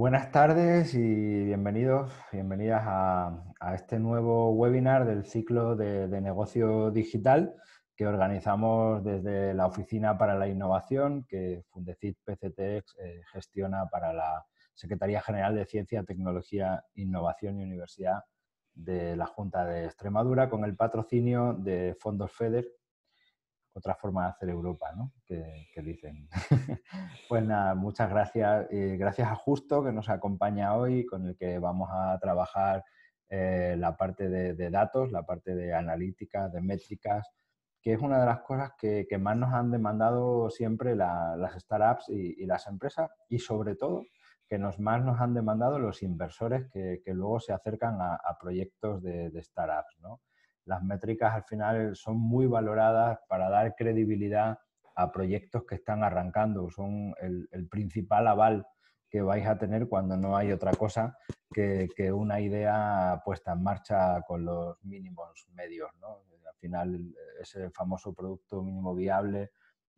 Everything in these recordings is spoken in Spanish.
Buenas tardes y bienvenidos, bienvenidas a, este nuevo webinar del ciclo de, negocio digital que organizamos desde la Oficina para la Innovación que Fundecit PCTex eh, gestiona para la Secretaría General de Ciencia, Tecnología, Innovación y Universidad de la Junta de Extremadura con el patrocinio de Fondos FEDER otra forma de hacer Europa, ¿no? Que, dicen. pues nada, muchas gracias. gracias a Justo, que nos acompaña hoy, con el que vamos a trabajar eh, la parte de, datos, la parte de analítica, de métricas, que es una de las cosas que, más nos han demandado siempre las startups y, las empresas, y sobre todo que nos, más nos han demandado los inversores que, luego se acercan a, proyectos de startups, ¿no? las métricas al final son muy valoradas para dar credibilidad a proyectos que están arrancando, son el, principal aval que vais a tener cuando no hay otra cosa que, una idea puesta en marcha con los mínimos medios. Al final, ese famoso producto mínimo viable,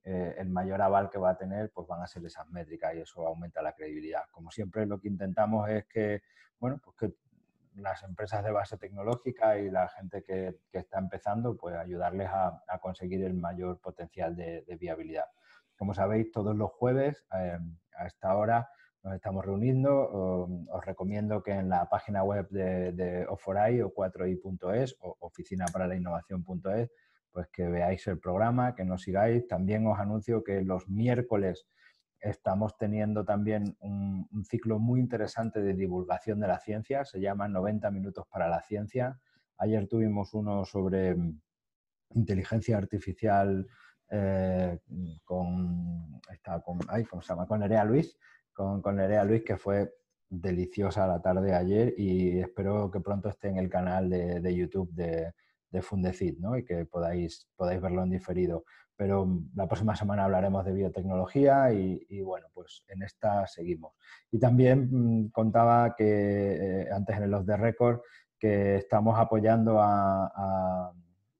eh, el mayor aval que va a tener, pues van a ser esas métricas y eso aumenta la credibilidad. Como siempre, lo que intentamos es que, bueno, pues que las empresas de base tecnológica y la gente que, está empezando, pues ayudarles a, conseguir el mayor potencial de, viabilidad. Como sabéis, todos los jueves em, a esta hora nos estamos reuniendo. Em, os recomiendo que en la página web de, de Oforai o 4i.es o oficina para la innovación.es, pues que veáis el programa, que nos sigáis. También os anuncio que los miércoles estamos teniendo también un, ciclo muy interesante de divulgación de la ciencia, se llama 90 minutos para la ciencia. Ayer tuvimos uno sobre mm, inteligencia artificial eh, con, está Luis, con, Nerea Luis que fue deliciosa la tarde ayer y espero que pronto esté en el canal de, YouTube de, de Fundecid ¿no? y que podáis, podáis verlo en diferido pero mm, la próxima semana hablaremos de biotecnología y, bueno, pues en esta seguimos. Y también mm, contaba que eh, antes en los de récord que estamos apoyando a, a,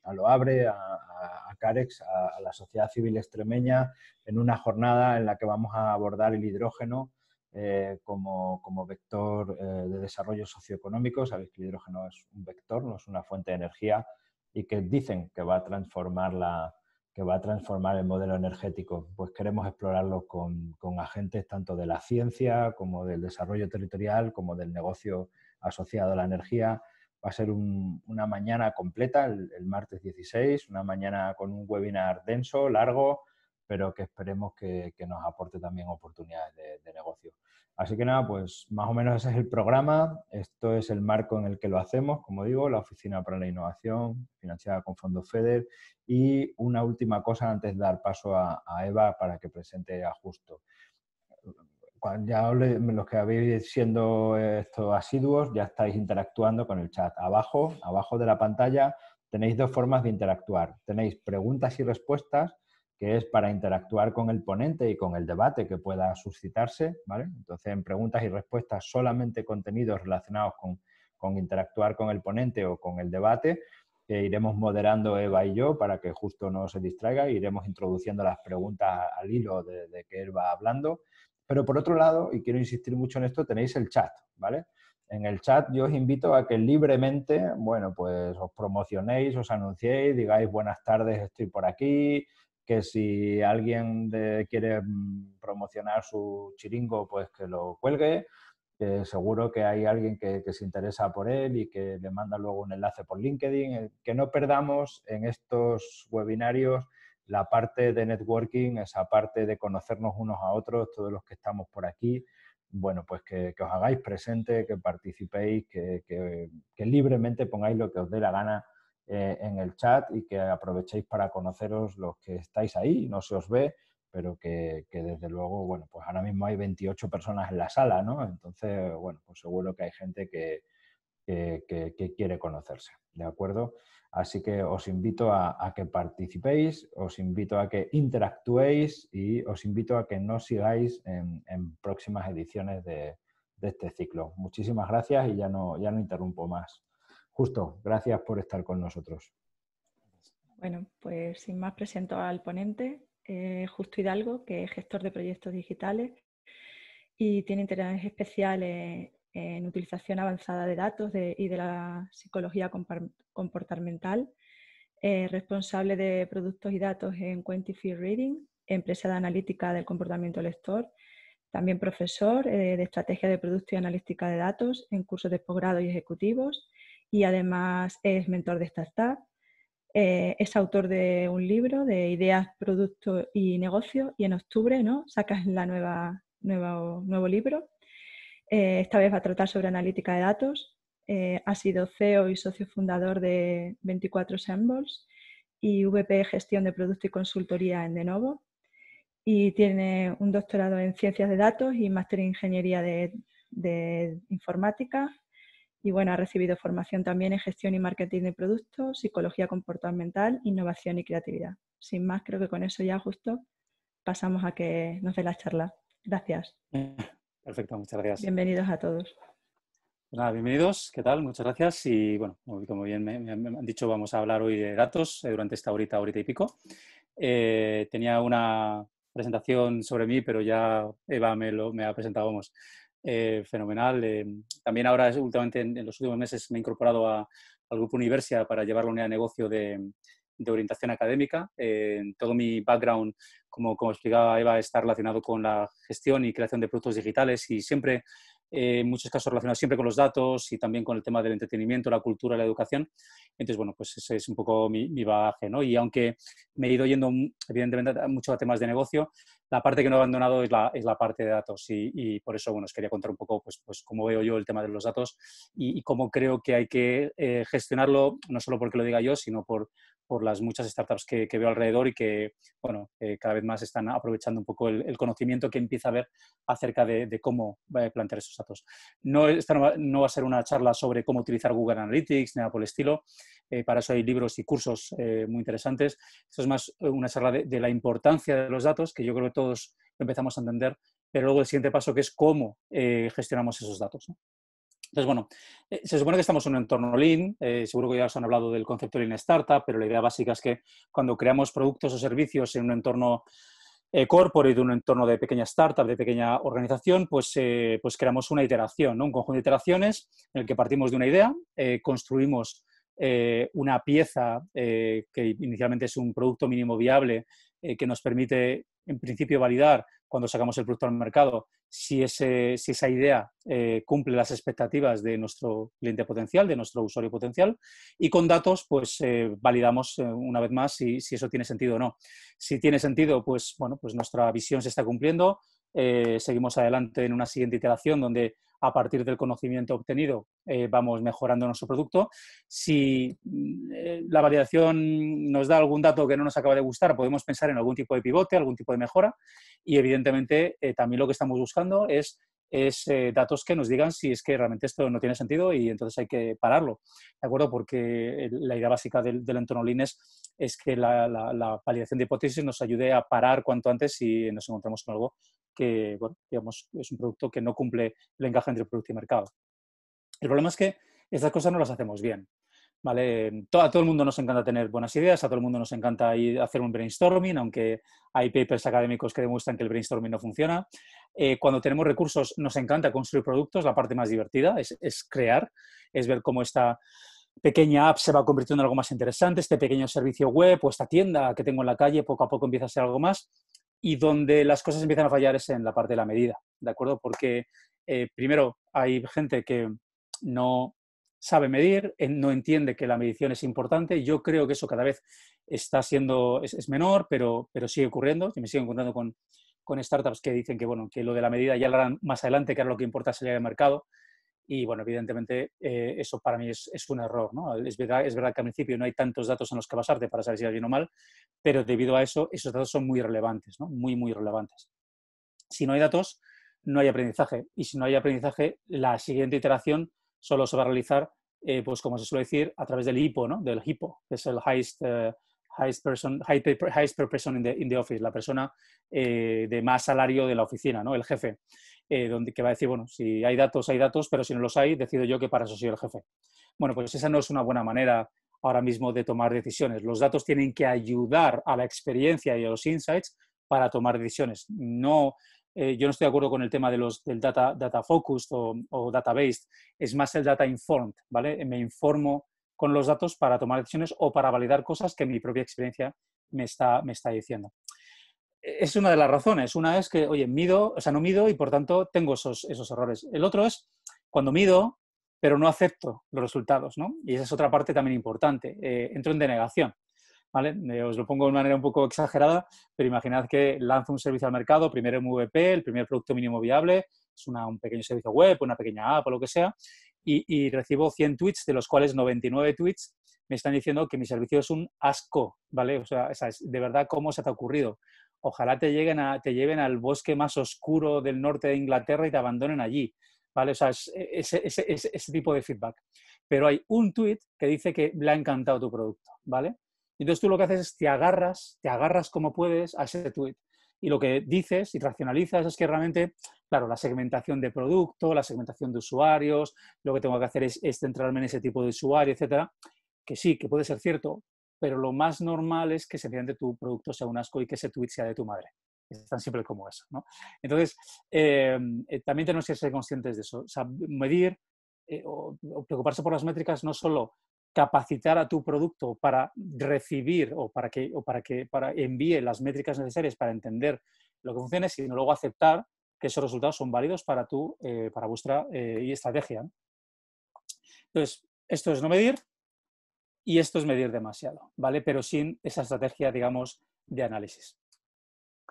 a Loabre, a, Carex, a, la sociedad civil extremeña, en una jornada en la que vamos a abordar el hidrógeno eh, como, vector eh, de desarrollo socioeconómico. Sabéis que el hidrógeno es un vector, no es una fuente de energía y que dicen que va a transformar la, que va a transformar el modelo energético. Pues queremos explorarlo con, agentes tanto de la ciencia como del desarrollo territorial, como del negocio asociado a la energía. Va a ser una mañana completa, el, martes 16, una mañana con un webinar denso, largo, pero que esperemos que, nos aporte también oportunidades de negocio. Así que nada, pues más o menos ese es el programa, esto es el marco en el que lo hacemos, como digo, la Oficina para la Innovación, financiada con fondos FEDER. Y una última cosa antes de dar paso a, Eva para que presente a Justo. Cuando ya los que habéis siendo estos asiduos, ya estáis interactuando con el chat. Abajo, abajo de la pantalla, tenéis dos formas de interactuar. Tenéis preguntas y respuestas que es para interactuar con el ponente y con el debate que pueda suscitarse, ¿vale? Entonces, en preguntas y respuestas solamente contenidos relacionados con, interactuar con el ponente o con el debate, que eh, iremos moderando Eva y yo para que justo no se distraiga, iremos introduciendo las preguntas al hilo de, de que él va hablando. Pero por otro lado, y quiero insistir mucho en esto, tenéis el chat, ¿vale? en el chat yo os invito a que libremente, bueno, pues os promocionéis, os anunciéis, digáis buenas tardes, estoy por aquí, que si alguien quiere mm, promocionar su chiringo, pues que lo cuelgue. Eh, seguro que hay alguien que, se interesa por él y que le manda luego un enlace por LinkedIn. Eh, que no perdamos en estos webinarios la parte de networking, esa parte de conocernos unos a otros, todos los que estamos por aquí. Bueno, pues que os hagáis presente, que participéis, que libremente pongáis lo que os dé la gana eh, en el chat y que aprovechéis para conoceros los que estáis ahí, no se os ve, pero que, desde luego, bueno, pues ahora mismo hay 28 personas en la sala, ¿no? Entonces, bueno, pues seguro que hay gente que, que, quiere conocerse, ¿de acuerdo? Así que os invito a, que participéis, os invito a que interactuéis y os invito a que nos sigáis en, próximas ediciones de, de, este ciclo. Muchísimas gracias y ya no, ya no interrumpo más. Justo, gracias por estar con nosotros. Bueno, pues sin más presento al ponente, eh, Justo Hidalgo, que es gestor de proyectos digitales y tiene interés especial en, utilización avanzada de datos y de la psicología comportamental, responsable de productos y datos en Quantify Reading, empresa de analítica del comportamiento lector, también profesor eh, de estrategia de producción y analítica de datos en cursos de posgrado y ejecutivos y además es mentor de startup. Eh, es autor de un libro de ideas, Producto y Negocio y en octubre ¿no? sacas la nueva, nuevo libro. Eh, esta vez va a tratar sobre analítica de datos. Eh, ha sido CEO y socio fundador de 24 Symbols y VP Gestión de Producto y Consultoría en De Novo Y tiene un doctorado en Ciencias de Datos y máster en Ingeniería de, de Informática y bueno, ha recibido formación también en gestión y marketing de productos, psicología comportamental, innovación y creatividad. Sin más, creo que con eso ya justo pasamos a que nos dé la charla. Gracias. Perfecto, muchas gracias. Bienvenidos a todos. Pues bienvenidos, ¿qué tal? Muchas gracias. Y bueno, como bien me, han dicho, vamos a hablar hoy de datos eh, durante esta horita, horita y pico. Eh, tenía una presentación sobre mí, pero ya Eva me, lo, me ha presentado, eh, fenomenal. Eh, también ahora, últimamente, en, los últimos meses me he incorporado al grupo Universia para llevar la unidad de negocio de, orientación académica. Eh, todo mi background, como, como, explicaba Eva, está relacionado con la gestión y creación de productos digitales y siempre, en muchos casos, relacionado siempre con los datos y también con el tema del entretenimiento, la cultura, la educación. Entonces, bueno, pues ese es un poco mi, mi bagaje, ¿no? Y aunque me he ido yendo, evidentemente, mucho a temas de negocio, la parte que no he abandonado es la, es la parte de datos y, por eso bueno, os quería contar un poco pues, pues cómo veo yo el tema de los datos y, cómo creo que hay que eh, gestionarlo, no solo porque lo diga yo, sino por, las muchas startups que, veo alrededor y que bueno, eh, cada vez más están aprovechando un poco el, conocimiento que empieza a haber acerca de, cómo eh, plantear esos datos. No, esta no va, a ser una charla sobre cómo utilizar Google Analytics, ni nada por el estilo, eh, para eso hay libros y cursos eh, muy interesantes. Esto es más eh, una charla de, la importancia de los datos, que yo creo que todos empezamos a entender, pero luego el siguiente paso que es cómo gestionamos esos datos. Entonces, bueno, se supone que estamos en un entorno lean, seguro que ya os han hablado del concepto lean startup, pero la idea básica es que cuando creamos productos o servicios en un entorno corporate, un entorno de pequeña startup, de pequeña organización, pues, pues creamos una iteración, ¿no? un conjunto de iteraciones en el que partimos de una idea, construimos eh, una pieza eh, que inicialmente es un producto mínimo viable eh, que nos permite, en principio, validar cuando sacamos el producto al mercado si, esa idea cumple las expectativas de nuestro cliente potencial, de nuestro usuario potencial, y con datos, pues validamos una vez más si, si, eso tiene sentido o no. Si tiene sentido, pues bueno, pues nuestra visión se está cumpliendo. seguimos adelante en una siguiente iteración donde a partir del conocimiento obtenido eh, vamos mejorando nuestro producto. Si mm, eh, la validación nos da algún dato que no nos acaba de gustar, podemos pensar en algún tipo de pivote, algún tipo de mejora y evidentemente eh, también lo que estamos buscando es, datos que nos digan si es que realmente esto no tiene sentido y entonces hay que pararlo, ¿de acuerdo? Porque la idea básica del, del entorno es, que la validación de hipótesis nos ayude a parar cuanto antes si nos encontramos con algo que, bueno, digamos, es un producto que no cumple el encaje entre producto y mercado. El problema es que estas cosas no las hacemos bien. ¿vale? A todo el mundo nos encanta tener buenas ideas, a todo el mundo nos encanta hacer un brainstorming, aunque hay papers académicos que demuestran que el brainstorming no funciona. Eh, cuando tenemos recursos nos encanta construir productos, la parte más divertida es, crear, es ver cómo esta pequeña app se va convirtiendo en algo más interesante, este pequeño servicio web o esta tienda que tengo en la calle poco a poco empieza a ser algo más. Y donde las cosas empiezan a fallar es en la parte de la medida, ¿de acuerdo? Porque eh, primero hay gente que no sabe medir, eh, no entiende que la medición es importante. Yo creo que eso cada vez está siendo, es, menor, pero, sigue ocurriendo. Yo me sigo encontrando con, con startups que dicen que, bueno, que lo de la medida ya lo harán más adelante, que ahora lo que importa es salir al mercado. Y bueno, evidentemente eh, eso para mí es, un error. ¿no? Es, verdad, es verdad que al principio no hay tantos datos en los que basarte para saber si es bien o mal, pero debido a eso, esos datos son muy relevantes, ¿no? muy, muy relevantes. Si no hay datos, no hay aprendizaje. Y si no hay aprendizaje, la siguiente iteración solo se va a realizar, eh, pues como se suele decir, a través del HIPO, ¿no? del HIPO, que es el Highest, eh, highest, person, person in the, office, la persona de más salario de la oficina, ¿no? el jefe. Eh, donde que va a decir, bueno, si hay datos, hay datos, pero si no los hay, decido yo que para eso soy el jefe. Bueno, pues esa no es una buena manera ahora mismo de tomar decisiones. Los datos tienen que ayudar a la experiencia y a los insights para tomar decisiones. No, eh, yo no estoy de acuerdo con el tema de los, del data, data focused o, o data-based, es más el data informed, ¿vale? Me informo con los datos para tomar decisiones o para validar cosas que mi propia experiencia me está, me está diciendo es una de las razones. Una es que, oye, mido, o sea, no mido y por tanto tengo esos, errores. El otro es cuando mido, pero no acepto los resultados, ¿no? Y esa es otra parte también importante. Eh, entro en denegación, ¿vale? Eh, os lo pongo de manera un poco exagerada, pero imaginad que lanzo un servicio al mercado, primero MVP, el primer producto mínimo viable, es una, un pequeño servicio web, una pequeña app o lo que sea, y, y recibo 100 tweets, de los cuales 99 tweets me están diciendo que mi servicio es un asco, ¿vale? O sea, de verdad, ¿cómo se te ha ocurrido? ojalá te, lleguen a, te lleven al bosque más oscuro del norte de Inglaterra y te abandonen allí. ¿Vale? O sea, es, e, ese tipo de feedback. Pero hay un tweet que dice que le ha encantado tu producto, ¿vale? Entonces tú lo que haces es te agarras, te agarras como puedes a ese tweet. Y lo que dices y racionalizas es que realmente, claro, la segmentación de producto, la segmentación de usuarios, lo que tengo que hacer es, centrarme en ese tipo de usuario, etcétera, que sí, que puede ser cierto, pero lo más normal es que sencillamente tu producto sea un asco y que ese tweet sea de tu madre. Es tan simple como eso. Entonces, em, eh, también tenemos que ser conscientes de eso. O medir eh, o, preocuparse por las métricas no solo capacitar a tu producto para recibir o para que, o para que para envíe las métricas necesarias para entender lo que funciona, sino luego aceptar que esos resultados son válidos para, tu, eh, para vuestra estrategia. Entonces, esto es no medir, y esto es medir demasiado, ¿vale? Pero sin esa estrategia, digamos, de análisis.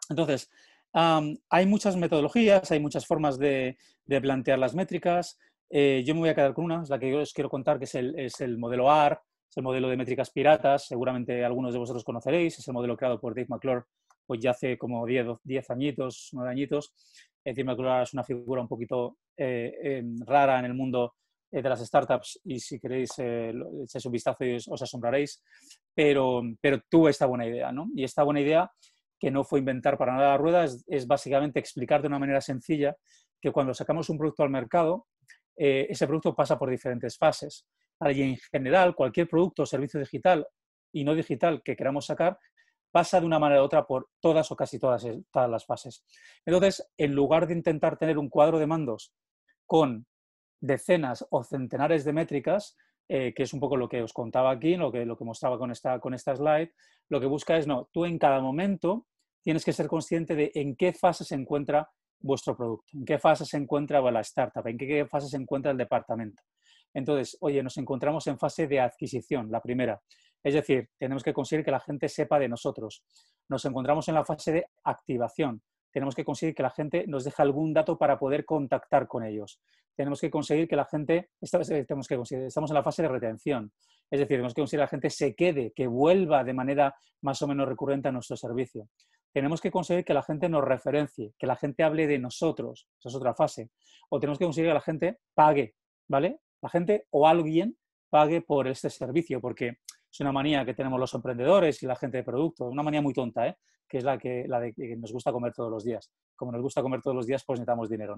Entonces, hay muchas metodologías, hay muchas formas de, plantear las métricas. Eh, yo me voy a quedar con una, es la que yo os quiero contar, que es el, modelo AR, es el modelo de métricas piratas, seguramente algunos de vosotros conoceréis, es el modelo creado por Dave McClure pues ya hace como 10, añitos, 9 añitos. Eh, Dave McClure es una figura un poquito eh, em, rara en el mundo eh, de las startups y si queréis eh, un vistazo os, asombraréis, pero, pero tuve esta buena idea, ¿no? Y esta buena idea, que no fue inventar para nada la rueda, es, básicamente explicar de una manera sencilla que cuando sacamos un producto al mercado, eh, ese producto pasa por diferentes fases. Y en general, cualquier producto o servicio digital y no digital que queramos sacar, pasa de una manera u otra por todas o casi todas, eh, todas las fases. Entonces, en lugar de intentar tener un cuadro de mandos con decenas o centenares de métricas, eh, que es un poco lo que os contaba aquí, lo que, lo que mostraba con esta, con esta slide, lo que busca es, no, tú en cada momento tienes que ser consciente de en qué fase se encuentra vuestro producto, en qué fase se encuentra la startup, en qué fase se encuentra el departamento. Entonces, oye, nos encontramos en fase de adquisición, la primera. Es decir, tenemos que conseguir que la gente sepa de nosotros. Nos encontramos en la fase de activación tenemos que conseguir que la gente nos deje algún dato para poder contactar con ellos. Tenemos que conseguir que la gente, tenemos que estamos en la fase de retención, es decir, tenemos que conseguir que la gente se quede, que vuelva de manera más o menos recurrente a nuestro servicio. Tenemos que conseguir que la gente nos referencie, que la gente hable de nosotros, esa es otra fase. O tenemos que conseguir que la gente pague, ¿vale? La gente o alguien pague por este servicio, porque es una manía que tenemos los emprendedores y la gente de producto, una manía muy tonta, ¿eh? que es la, que, la de que nos gusta comer todos los días. Como nos gusta comer todos los días, pues necesitamos dinero,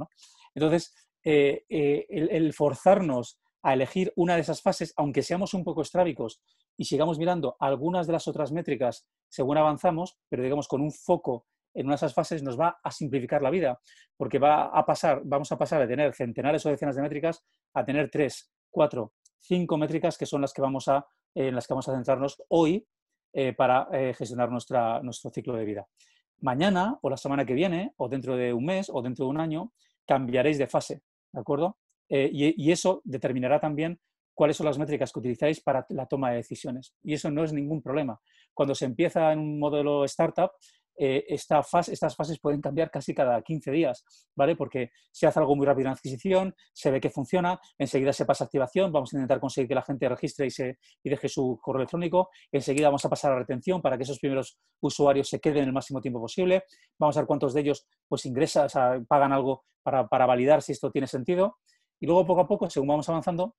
Entonces, eh, eh, el, forzarnos a elegir una de esas fases, aunque seamos un poco estrábicos y sigamos mirando algunas de las otras métricas según avanzamos, pero digamos con un foco en una de esas fases nos va a simplificar la vida, porque va a pasar, vamos a pasar de tener centenares o decenas de métricas a tener tres, cuatro, cinco métricas que son las que vamos a en las que vamos a centrarnos hoy eh, para eh, gestionar nuestra, nuestro ciclo de vida. Mañana o la semana que viene o dentro de un mes o dentro de un año cambiaréis de fase, ¿de acuerdo? Eh, y, y, eso determinará también cuáles son las métricas que utilizáis para la toma de decisiones. Y eso no es ningún problema. Cuando se empieza en un modelo startup, eh, estas fases pueden cambiar casi cada 15 días, ¿vale? Porque se hace algo muy rápido en adquisición, se ve que funciona, enseguida se pasa a activación, vamos a intentar conseguir que la gente registre y, deje su correo electrónico, enseguida vamos a pasar a retención para que esos primeros usuarios se queden el máximo tiempo posible, vamos a ver cuántos de ellos pues ingresan, pagan algo para validar si esto tiene sentido, y luego poco a poco, según vamos avanzando,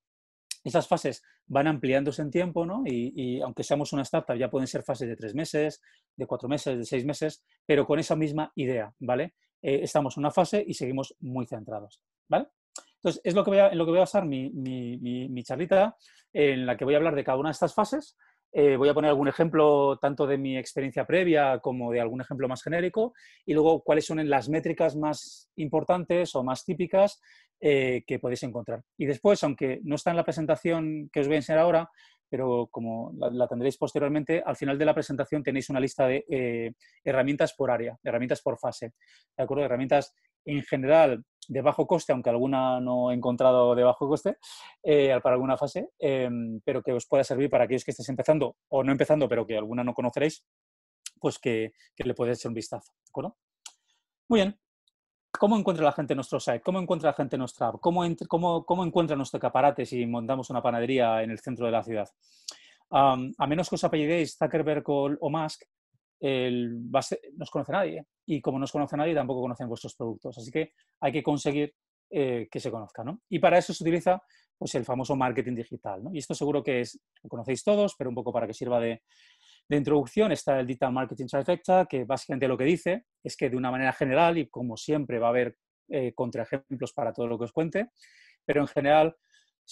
esas fases van ampliándose en tiempo, ¿no? Y, aunque seamos una startup, ya pueden ser fases de tres meses, de cuatro meses, de seis meses, pero con esa misma idea, ¿vale? Eh, estamos en una fase y seguimos muy centrados, ¿vale? Entonces, es lo que voy a, en lo que voy a basar mi charlita, en la que voy a hablar de cada una de estas fases, eh, voy a poner algún ejemplo tanto de mi experiencia previa como de algún ejemplo más genérico y luego cuáles son las métricas más importantes o más típicas eh, que podéis encontrar. Y después, aunque no está en la presentación que os voy a enseñar ahora, pero como la, tendréis posteriormente, al final de la presentación tenéis una lista de eh, herramientas por área, herramientas por fase, ¿de acuerdo? Herramientas en general de bajo coste, aunque alguna no he encontrado de bajo coste eh, para alguna fase, em, pero que os pueda servir para aquellos que estéis empezando o no empezando, pero que alguna no conoceréis, pues que, le podéis echar un vistazo. Muy bien. ¿Cómo encuentra la gente nuestro site? ¿Cómo encuentra la gente nuestra app? ¿Cómo, encuentra nuestro caparate si montamos una panadería en el centro de la ciudad? a menos que os apellidéis Zuckerberg o, o Musk, el, no os conoce nadie. Y como no os conoce nadie, tampoco conocen vuestros productos. Así que hay que conseguir eh, que se conozca. Y para eso se utiliza pues, el famoso marketing digital. Y esto seguro que es, lo conocéis todos, pero un poco para que sirva de, introducción está el Digital Marketing Trifecta, que básicamente lo que dice es que de una manera general, y como siempre va a haber eh, contraejemplos para todo lo que os cuente, pero en general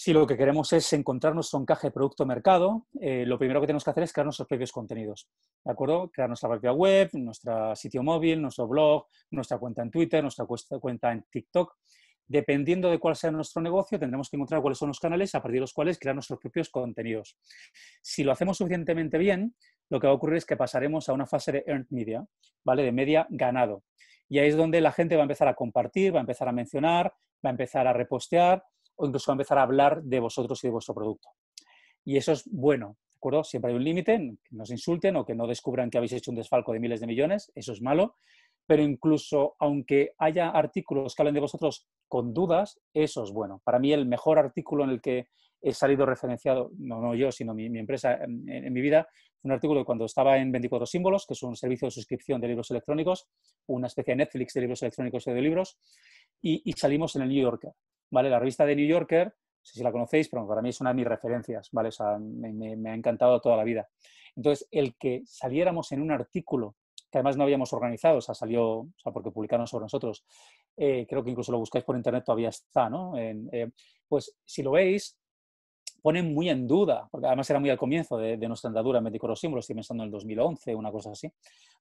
si lo que queremos es encontrar nuestro encaje producto-mercado, eh, lo primero que tenemos que hacer es crear nuestros propios contenidos. ¿De acuerdo? Crear nuestra propia web, nuestro sitio móvil, nuestro blog, nuestra cuenta en Twitter, nuestra cuenta en TikTok. Dependiendo de cuál sea nuestro negocio, tendremos que encontrar cuáles son los canales a partir de los cuales crear nuestros propios contenidos. Si lo hacemos suficientemente bien, lo que va a ocurrir es que pasaremos a una fase de earned media, ¿vale? De media ganado. Y ahí es donde la gente va a empezar a compartir, va a empezar a mencionar, va a empezar a repostear, o incluso a empezar a hablar de vosotros y de vuestro producto. Y eso es bueno, ¿de acuerdo? Siempre hay un límite, que nos insulten o que no descubran que habéis hecho un desfalco de miles de millones, eso es malo, pero incluso aunque haya artículos que hablen de vosotros con dudas, eso es bueno. Para mí el mejor artículo en el que he salido referenciado, no, no yo, sino mi, empresa en, mi vida, un artículo de cuando estaba en 24 símbolos, que es un servicio de suscripción de libros electrónicos, una especie de Netflix de libros electrónicos y de libros, y salimos en el New Yorker. ¿vale? La revista de New Yorker, no sé si la conocéis, pero para mí es una de mis referencias, ¿vale? me, ha encantado toda la vida. Entonces, el que saliéramos en un artículo que además no habíamos organizado, salió, porque publicaron sobre nosotros, eh, creo que incluso lo buscáis por internet, todavía está, ¿no? Eh, pues si lo veis, pone muy en duda, porque además era muy al comienzo de, nuestra andadura en Médico los Símbolos, estoy pensando en el 2011, una cosa así,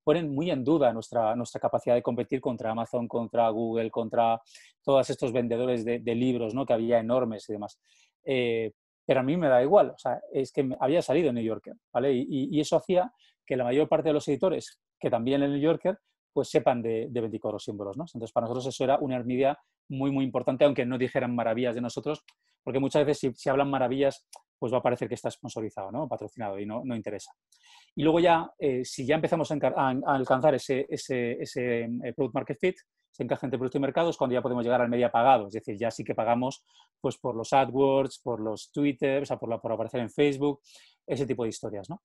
ponen muy en duda nuestra, nuestra capacidad de competir contra Amazon, contra Google, contra todos estos vendedores de, libros ¿no? que había enormes y demás. Eh, pero a mí me da igual, o sea, es que había salido en New Yorker, ¿vale? Y, eso hacía que la mayor parte de los editores, que también en New Yorker, pues sepan de, de 24 símbolos, ¿no? Entonces, para nosotros eso era una hermidia muy, muy importante, aunque no dijeran maravillas de nosotros, porque muchas veces si, hablan maravillas, pues va a parecer que está sponsorizado, Patrocinado y no, no interesa. Y luego ya, eh, si ya empezamos a, alcanzar ese, ese, ese eh, Product Market Fit, se encaje entre producto y mercados, es cuando ya podemos llegar al media pagado. Es decir, ya sí que pagamos pues, por los AdWords, por los Twitter, o sea, por, por aparecer en Facebook, ese tipo de historias, ¿no?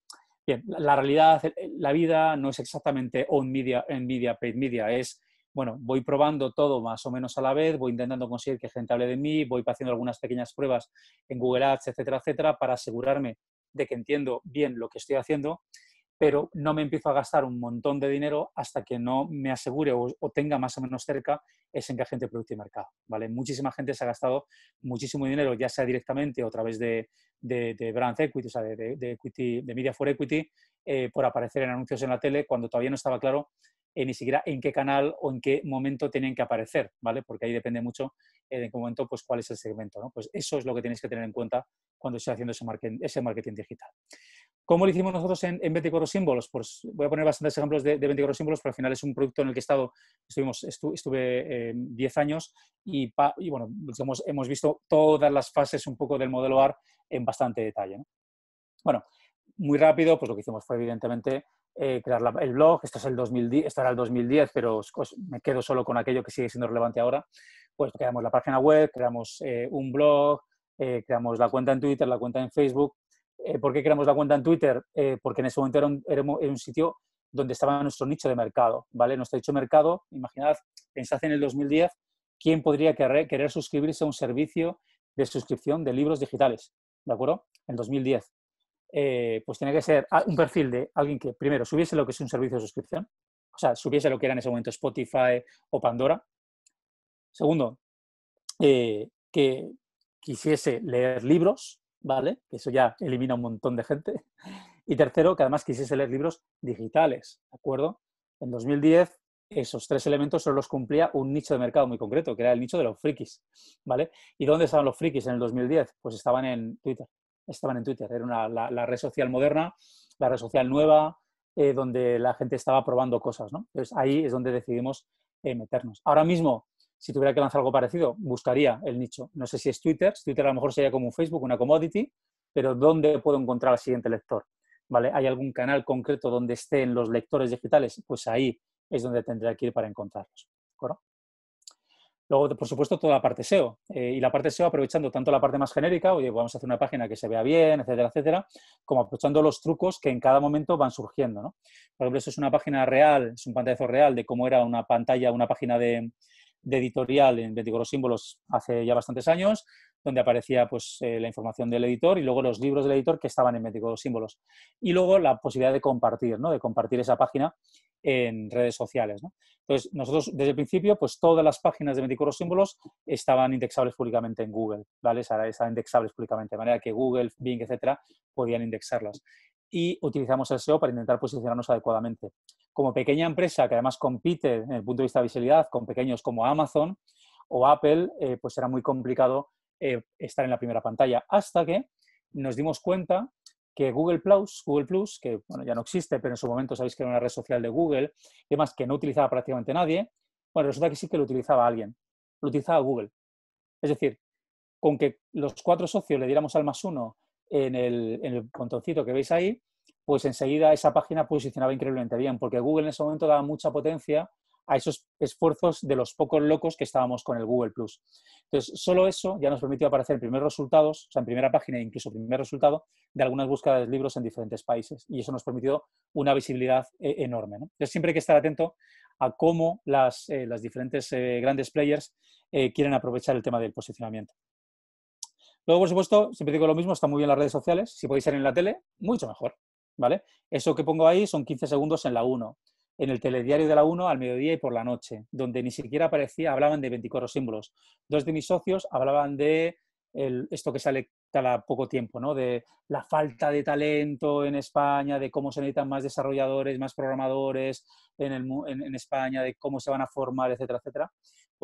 Bien, la, realidad, eh, la vida no es exactamente on media, en media, paid media, es bueno, voy probando todo más o menos a la vez, voy intentando conseguir que gente hable de mí, voy haciendo algunas pequeñas pruebas en Google Ads, etcétera, etcétera, para asegurarme de que entiendo bien lo que estoy haciendo, pero no me empiezo a gastar un montón de dinero hasta que no me asegure o, tenga más o menos cerca ese encaje de producto y mercado. ¿vale? Muchísima gente se ha gastado muchísimo dinero, ya sea directamente o a través de, de, brand equity, o sea, de, equity, de media for equity, eh, por aparecer en anuncios en la tele cuando todavía no estaba claro eh, ni siquiera en qué canal o en qué momento tienen que aparecer, ¿vale? Porque ahí depende mucho eh, de en qué momento, pues cuál es el segmento, Pues eso es lo que tenéis que tener en cuenta cuando estéis haciendo ese marketing, digital. ¿Cómo lo hicimos nosotros en, 24 símbolos? Pues voy a poner bastantes ejemplos de, 24 símbolos, pero al final es un producto en el que estado, estuvimos, estuve 10 eh, años y, bueno, hemos visto todas las fases un poco del modelo AR en bastante detalle. Bueno, muy rápido, pues lo que hicimos fue evidentemente eh, crear el blog, esto, es el 2010, era el 2010, pero me quedo solo con aquello que sigue siendo relevante ahora, pues creamos la página web, creamos eh, un blog, eh, creamos la cuenta en Twitter, la cuenta en Facebook. ¿Por qué creamos la cuenta en Twitter? porque en ese momento era un, un, sitio donde estaba nuestro nicho de mercado, ¿vale? Nuestro nicho de mercado, imaginad, pensad en el 2010, ¿quién podría querer, querer suscribirse a un servicio de suscripción de libros digitales? ¿De acuerdo? En 2010. Eh, pues tenía que ser un perfil de alguien que primero subiese lo que es un servicio de suscripción, o sea, subiese lo que era en ese momento Spotify o Pandora. Segundo, eh, que quisiese leer libros, ¿vale? Eso ya elimina un montón de gente. Y tercero, que además quisiese leer libros digitales, ¿de acuerdo? En 2010 esos tres elementos solo los cumplía un nicho de mercado muy concreto, que era el nicho de los frikis, ¿vale? ¿Y dónde estaban los frikis en el 2010? Pues estaban en Twitter, estaban en Twitter. Era la, red social moderna, la red social nueva, eh, donde la gente estaba probando cosas. ¿no? Entonces ahí es donde decidimos eh, meternos. Ahora mismo, si tuviera que lanzar algo parecido, buscaría el nicho. No sé si es Twitter, Twitter a lo mejor sería como un Facebook, una commodity, pero ¿dónde puedo encontrar al siguiente lector? ¿Vale? ¿Hay algún canal concreto donde estén los lectores digitales? Pues ahí es donde tendría que ir para encontrarlos. acuerdo? Luego, por supuesto, toda la parte SEO. Eh, y la parte SEO aprovechando tanto la parte más genérica, oye, vamos a hacer una página que se vea bien, etcétera, etcétera, como aprovechando los trucos que en cada momento van surgiendo. ¿no? Por ejemplo, eso es una página real, es un pantallazo real de cómo era una pantalla, una página de, de editorial en 24 símbolos hace ya bastantes años, donde aparecía pues, eh, la información del editor y luego los libros del editor que estaban en 24 símbolos. Y luego la posibilidad de compartir, ¿no? de compartir esa página en redes sociales. Entonces, nosotros desde el principio, pues todas las páginas de 24 símbolos estaban indexables públicamente en Google, ¿vale? Estaban indexables públicamente, de manera que Google, Bing, etcétera, podían indexarlas y utilizamos el SEO para intentar posicionarnos adecuadamente. Como pequeña empresa que además compite en el punto de vista de visibilidad con pequeños como Amazon o Apple, eh, pues era muy complicado eh, estar en la primera pantalla hasta que nos dimos cuenta que Google Plus, Google que bueno, ya no existe, pero en su momento sabéis que era una red social de Google, y además que no utilizaba prácticamente nadie, bueno, resulta que sí que lo utilizaba alguien, lo utilizaba Google. Es decir, con que los cuatro socios le diéramos al más uno en el, en el que veis ahí, pues enseguida esa página posicionaba increíblemente bien, porque Google en ese momento daba mucha potencia a esos esfuerzos de los pocos locos que estábamos con el Google Plus. Entonces, solo eso ya nos permitió aparecer en primeros resultados, o sea, en primera página e incluso primer resultado de algunas búsquedas de libros en diferentes países. Y eso nos permitió una visibilidad eh, enorme. Entonces, siempre hay que estar atento a cómo las, eh, diferentes eh, grandes players quieren aprovechar el tema del posicionamiento. Luego, por supuesto, siempre digo lo mismo, está muy bien las redes sociales. Si podéis ser en la tele, mucho mejor. ¿Vale? Eso que pongo ahí son 15 segundos en la 1, en el telediario de la 1 al mediodía y por la noche, donde ni siquiera aparecía, hablaban de 24 símbolos. Dos de mis socios hablaban de esto que sale cada poco tiempo, ¿no? De la falta de talento en España, de cómo se necesitan más desarrolladores, más programadores en, en España, de cómo se van a formar, etcétera, etcétera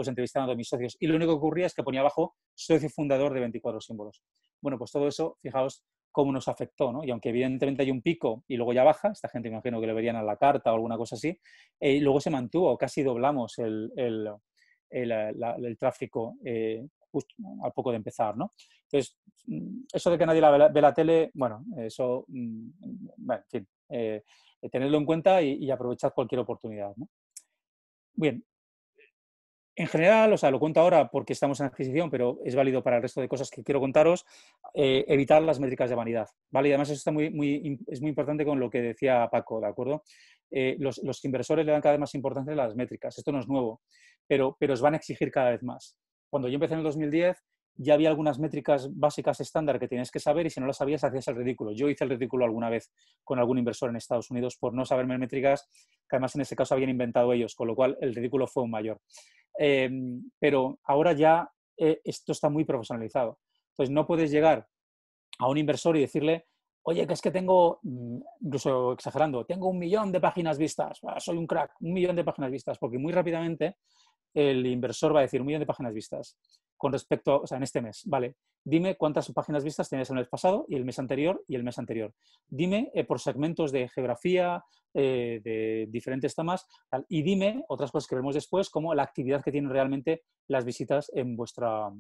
pues entrevistando a mis socios. Y lo único que ocurría es que ponía abajo socio fundador de 24 símbolos. Bueno, pues todo eso, fijaos cómo nos afectó, ¿no? Y aunque evidentemente hay un pico y luego ya baja, esta gente imagino que le verían a la carta o alguna cosa así, eh, y luego se mantuvo, casi doblamos el, tráfico eh, justo al poco de empezar, ¿no? Entonces, mm, eso de que nadie la ve la, tele, bueno, eso, mm, en fin, eh, tenerlo en cuenta y, y aprovechar cualquier oportunidad, ¿no? Bien, en general, o sea, lo cuento ahora porque estamos en adquisición, pero es válido para el resto de cosas que quiero contaros, eh, evitar las métricas de vanidad, ¿vale? Y además eso está muy, muy, es muy importante con lo que decía Paco, ¿de acuerdo? Eh, los, inversores le dan cada vez más importancia a las métricas, esto no es nuevo, pero, pero os van a exigir cada vez más. Cuando yo empecé en el 2010, ya había algunas métricas básicas estándar que tienes que saber y si no las sabías hacías el ridículo. Yo hice el ridículo alguna vez con algún inversor en Estados Unidos por no saberme métricas que además en ese caso habían inventado ellos, con lo cual el ridículo fue un mayor. Em, pero ahora ya eh, esto está muy profesionalizado. Entonces no puedes llegar a un inversor y decirle, oye, que es que tengo, mm", incluso exagerando, tengo un millón de páginas vistas, ah, soy un crack, un millón de páginas vistas, porque muy rápidamente el inversor va a decir un millón de páginas vistas con respecto, o sea, en este mes, ¿vale? Dime cuántas páginas vistas tenías el mes pasado y el mes anterior y el mes anterior. Dime eh, por segmentos de geografía, eh, de diferentes temas, y dime otras cosas que veremos después, como la actividad que tienen realmente las visitas en, en, vuestro,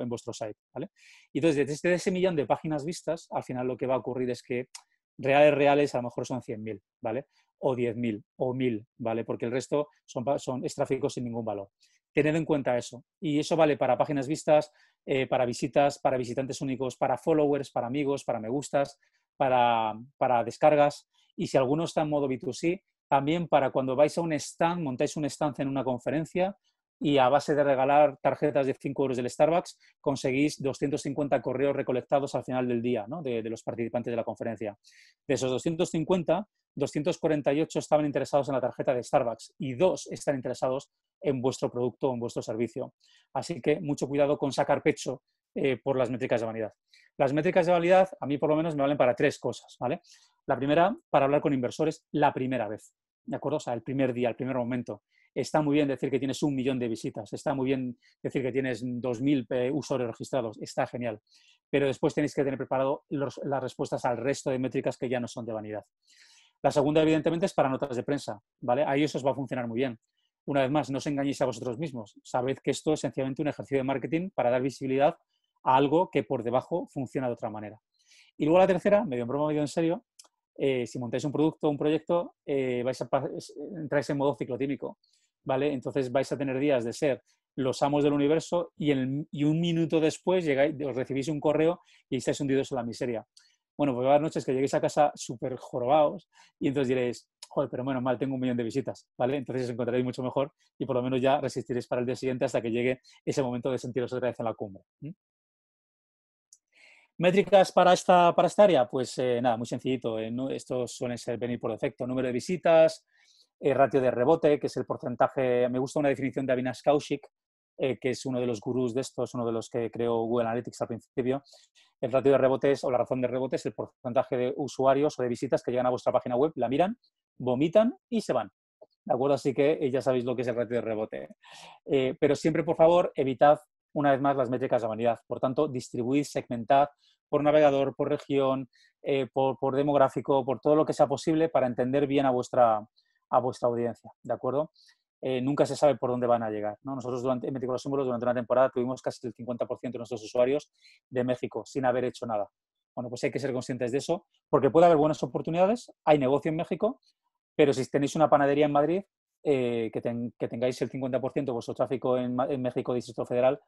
en vuestro site, ¿vale? Y entonces, desde este, ese millón de páginas vistas, al final lo que va a ocurrir es que reales reales a lo mejor son 100.000, ¿vale? o 10.000 o 1.000, ¿vale? Porque el resto son, son, es tráfico sin ningún valor. Tened en cuenta eso. Y eso vale para páginas vistas, eh, para visitas, para visitantes únicos, para followers, para amigos, para me gustas, para, para descargas. Y si alguno está en modo B2C, también para cuando vais a un stand, montáis un stand en una conferencia y a base de regalar tarjetas de 5 euros del Starbucks conseguís 250 correos recolectados al final del día de, los participantes de la conferencia. De esos 250, 248 estaban interesados en la tarjeta de Starbucks y dos están interesados en vuestro producto o en vuestro servicio. Así que mucho cuidado con sacar pecho eh, por las métricas de vanidad. Las métricas de validad, a mí por lo menos, me valen para tres cosas, ¿vale? La primera, para hablar con inversores la primera vez, ¿de acuerdo? O sea, el primer día, el primer momento. Está muy bien decir que tienes un millón de visitas, está muy bien decir que tienes 2.000 eh, usuarios registrados, está genial. Pero después tenéis que tener preparado las respuestas al resto de métricas que ya no son de vanidad. La segunda, evidentemente, es para notas de prensa, ¿vale? Ahí eso os va a funcionar muy bien. Una vez más, no os engañéis a vosotros mismos. Sabed que esto es sencillamente un ejercicio de marketing para dar visibilidad a algo que por debajo funciona de otra manera. Y luego la tercera, medio en broma, medio en serio, eh, si montáis un producto, un proyecto, eh, vais entráis en modo ciclotímico. ¿vale? Entonces vais a tener días de ser los amos del universo y, un minuto después llegáis, os recibís un correo y estáis hundidos en la miseria. Bueno, pues va a haber noches que lleguéis a casa súper jorobados y entonces diréis, joder, pero bueno, mal, tengo un millón de visitas, ¿vale? Entonces os encontraréis mucho mejor y por lo menos ya resistiréis para el día siguiente hasta que llegue ese momento de sentiros otra vez en la cumbre. ¿Métricas para esta, para esta área? Pues eh, nada, muy sencillito. Eh, estos suelen ser venir por defecto. Número de visitas, el eh, ratio de rebote, que es el porcentaje, me gusta una definición de Avinash Kaushik, eh, que es uno de los gurús de estos, uno de los que creó Google Analytics al principio. El ratio de rebotes o la razón de rebote es el porcentaje de usuarios o de visitas que llegan a vuestra página web, la miran, vomitan y se van. ¿De acuerdo? Así que eh, ya sabéis lo que es el ratio de rebote. pero siempre, por favor, evitad una vez más las métricas de vanidad. Por tanto, distribuid, segmentad por navegador, por región, por, demográfico, por todo lo que sea posible para entender bien a vuestra, a vuestra audiencia, ¿de acuerdo? Eh, nunca se sabe por dónde van a llegar. ¿no? Nosotros durante, en durante una temporada tuvimos casi el 50% de nuestros usuarios de México sin haber hecho nada. Bueno, pues hay que ser conscientes de eso, porque puede haber buenas oportunidades, hay negocio en México, pero si tenéis una panadería en Madrid, eh, que, tengáis el 50% de vuestro tráfico en, en México, Distrito Federal,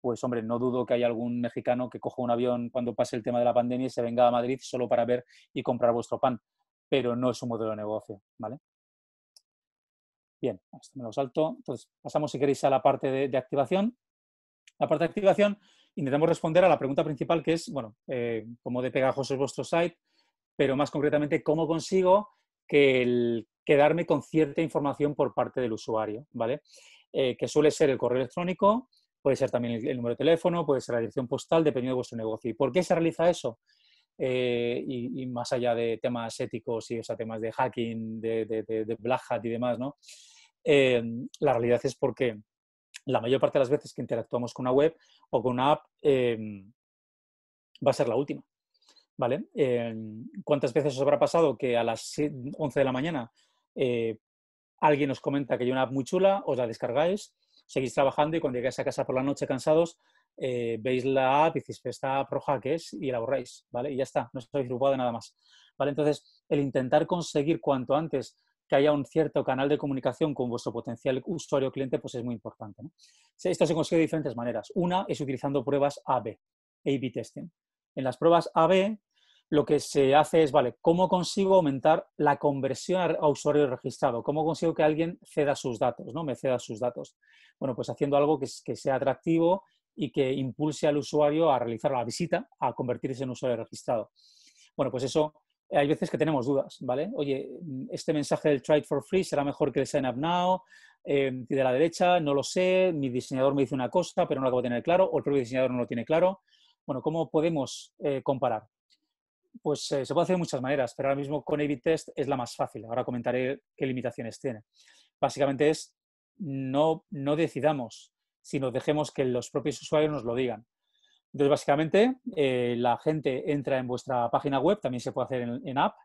pues hombre, no dudo que haya algún mexicano que coja un avión cuando pase el tema de la pandemia y se venga a Madrid solo para ver y comprar vuestro pan, pero no es un modelo de negocio, ¿vale? Bien, esto me lo salto. Entonces, pasamos, si queréis, a la parte de, activación. La parte de activación, intentamos responder a la pregunta principal que es, bueno, eh, cómo de pegajoso es vuestro site, pero más concretamente, cómo consigo que el, quedarme con cierta información por parte del usuario, ¿vale? Eh, que suele ser el correo electrónico, puede ser también el, número de teléfono, puede ser la dirección postal, dependiendo de vuestro negocio. ¿Y por qué se realiza eso? Eh, y, más allá de temas éticos y temas de hacking, de, de black hat y demás, ¿no? Em, la realidad es porque la mayor parte de las veces que interactuamos con una web o con una app em, va a ser la última. ¿Vale? Em, ¿Cuántas veces os habrá pasado que a las 11 de la mañana eh, alguien os comenta que hay una app muy chula, os la descargáis, seguís trabajando y cuando llegáis a casa por la noche cansados, eh, veis la app y dices esta app roja que es, y la borráis, ¿vale? Y ya está, no os preocupados nada más, ¿vale? Entonces, el intentar conseguir cuanto antes que haya un cierto canal de comunicación con vuestro potencial usuario o cliente, pues es muy importante. Esto se consigue de diferentes maneras. Una es utilizando pruebas AB, A-B testing. En las pruebas AB, lo que se hace es, vale, ¿cómo consigo aumentar la conversión a usuario registrado? ¿Cómo consigo que alguien ceda sus datos, no me ceda sus datos? Bueno, pues haciendo algo que, que sea atractivo y que impulse al usuario a realizar la visita, a convertirse en usuario registrado. Bueno, pues eso hay veces que tenemos dudas, ¿vale? Oye, este mensaje del Try for Free será mejor que el Sign Up Now, em, ¿Y de la derecha, no lo sé, mi diseñador me dice una cosa, pero no lo acabo de tener claro, o el propio diseñador no lo tiene claro. Bueno, ¿cómo podemos eh, comparar? Pues eh, se puede hacer de muchas maneras, pero ahora mismo con A-B Test es la más fácil. Ahora comentaré qué limitaciones tiene. Básicamente es, no, no decidamos, sino dejemos que los propios usuarios nos lo digan. Entonces, básicamente, eh, la gente entra en vuestra página web, también se puede hacer en, app,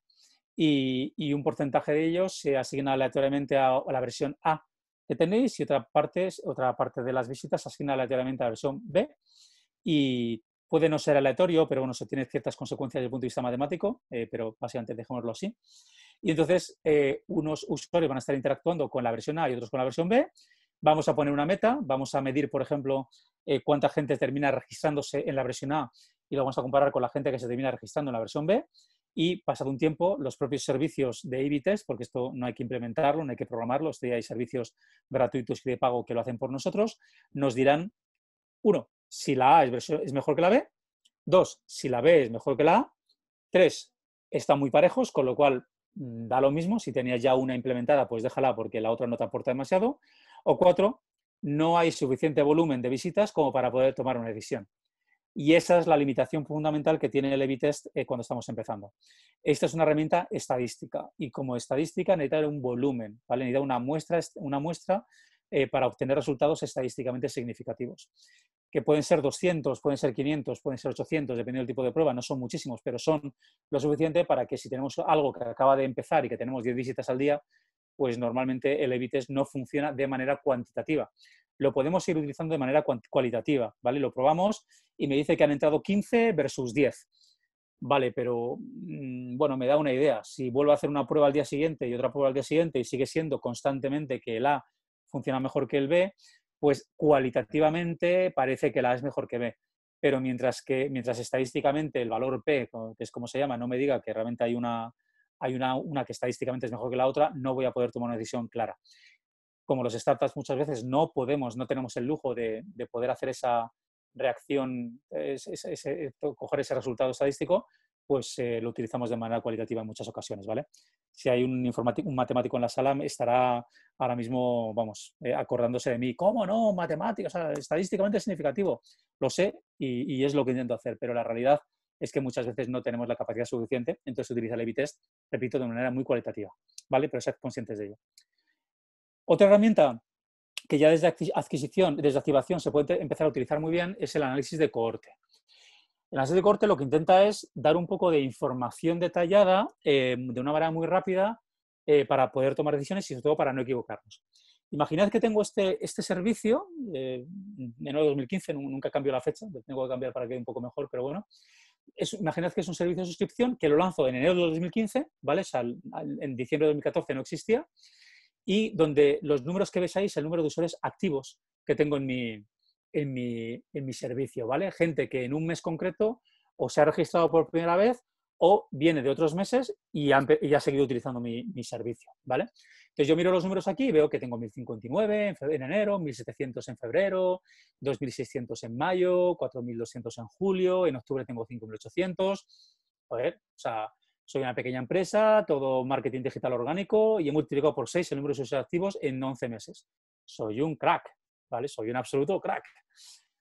y, un porcentaje de ellos se asigna aleatoriamente a, la versión A que tenéis y otra parte, otra parte de las visitas se asigna aleatoriamente a la versión B. Y puede no ser aleatorio, pero bueno, se tiene ciertas consecuencias desde el punto de vista matemático, eh, pero básicamente dejémoslo así. Y entonces, eh, unos usuarios van a estar interactuando con la versión A y otros con la versión B, vamos a poner una meta, vamos a medir, por ejemplo, eh, cuánta gente termina registrándose en la versión A y lo vamos a comparar con la gente que se termina registrando en la versión B. Y pasado un tiempo, los propios servicios de a porque esto no hay que implementarlo, no hay que programarlo, esto ya hay servicios gratuitos y de pago que lo hacen por nosotros, nos dirán, uno, si la A es mejor que la B, dos, si la B es mejor que la A, tres, están muy parejos, con lo cual mm, da lo mismo, si tenías ya una implementada, pues déjala porque la otra no te aporta demasiado, o cuatro, no hay suficiente volumen de visitas como para poder tomar una decisión. Y esa es la limitación fundamental que tiene el EBITEST eh, cuando estamos empezando. Esta es una herramienta estadística y como estadística necesita un volumen, ¿vale? necesita una muestra, una muestra eh, para obtener resultados estadísticamente significativos, que pueden ser 200, pueden ser 500, pueden ser 800, dependiendo del tipo de prueba, no son muchísimos, pero son lo suficiente para que si tenemos algo que acaba de empezar y que tenemos 10 visitas al día, pues normalmente el Evites no funciona de manera cuantitativa. Lo podemos ir utilizando de manera cualitativa, ¿vale? Lo probamos y me dice que han entrado 15 versus 10. Vale, pero mm, bueno, me da una idea. Si vuelvo a hacer una prueba al día siguiente y otra prueba al día siguiente y sigue siendo constantemente que el A funciona mejor que el B, pues cualitativamente parece que el A es mejor que B. Pero mientras que mientras estadísticamente el valor P, que es como se llama, no me diga que realmente hay una, hay una, que estadísticamente es mejor que la otra, no voy a poder tomar una decisión clara. Como los startups muchas veces no podemos, no tenemos el lujo de, poder hacer esa reacción, ese, eh, coger ese resultado estadístico, pues eh, lo utilizamos de manera cualitativa en muchas ocasiones, ¿vale? Si hay un, un matemático en la sala, estará ahora mismo, vamos, eh, acordándose de mí. ¿Cómo no? ¿Matemático? estadísticamente significativo. Lo sé y, y, es lo que intento hacer, pero la realidad es que muchas veces no tenemos la capacidad suficiente, entonces utiliza el a test, repito, de manera muy cualitativa, ¿vale? Pero ser conscientes de ello. Otra herramienta que ya desde adquisición, desde activación se puede empezar a utilizar muy bien es el análisis de cohorte. El análisis de cohorte lo que intenta es dar un poco de información detallada em, de una manera muy rápida eh, para poder tomar decisiones y sobre todo para no equivocarnos. Imaginad que tengo este, este servicio, en eh, enero de 2015, nunca cambio la fecha, tengo que cambiar para que quede un poco mejor, pero bueno, imaginad que es un servicio de suscripción que lo lanzo en enero de 2015, ¿vale? en diciembre de 2014 no existía, y donde los números que veis ahí es el número de usuarios activos que tengo en mi, en mi, en mi servicio, ¿vale? Gente que en un mes concreto o se ha registrado por primera vez o viene de otros meses y ha, ha seguido utilizando mi, mi, servicio, ¿vale? Entonces yo miro los números aquí y veo que tengo 1059 en, enero, 1700 en febrero, 2600 en mayo, 4200 en julio, en octubre tengo 5800. Joder, o sea, soy una pequeña empresa, todo marketing digital orgánico y he multiplicado por 6 el número de sus activos en 11 meses. Soy un crack, ¿vale? Soy un absoluto crack.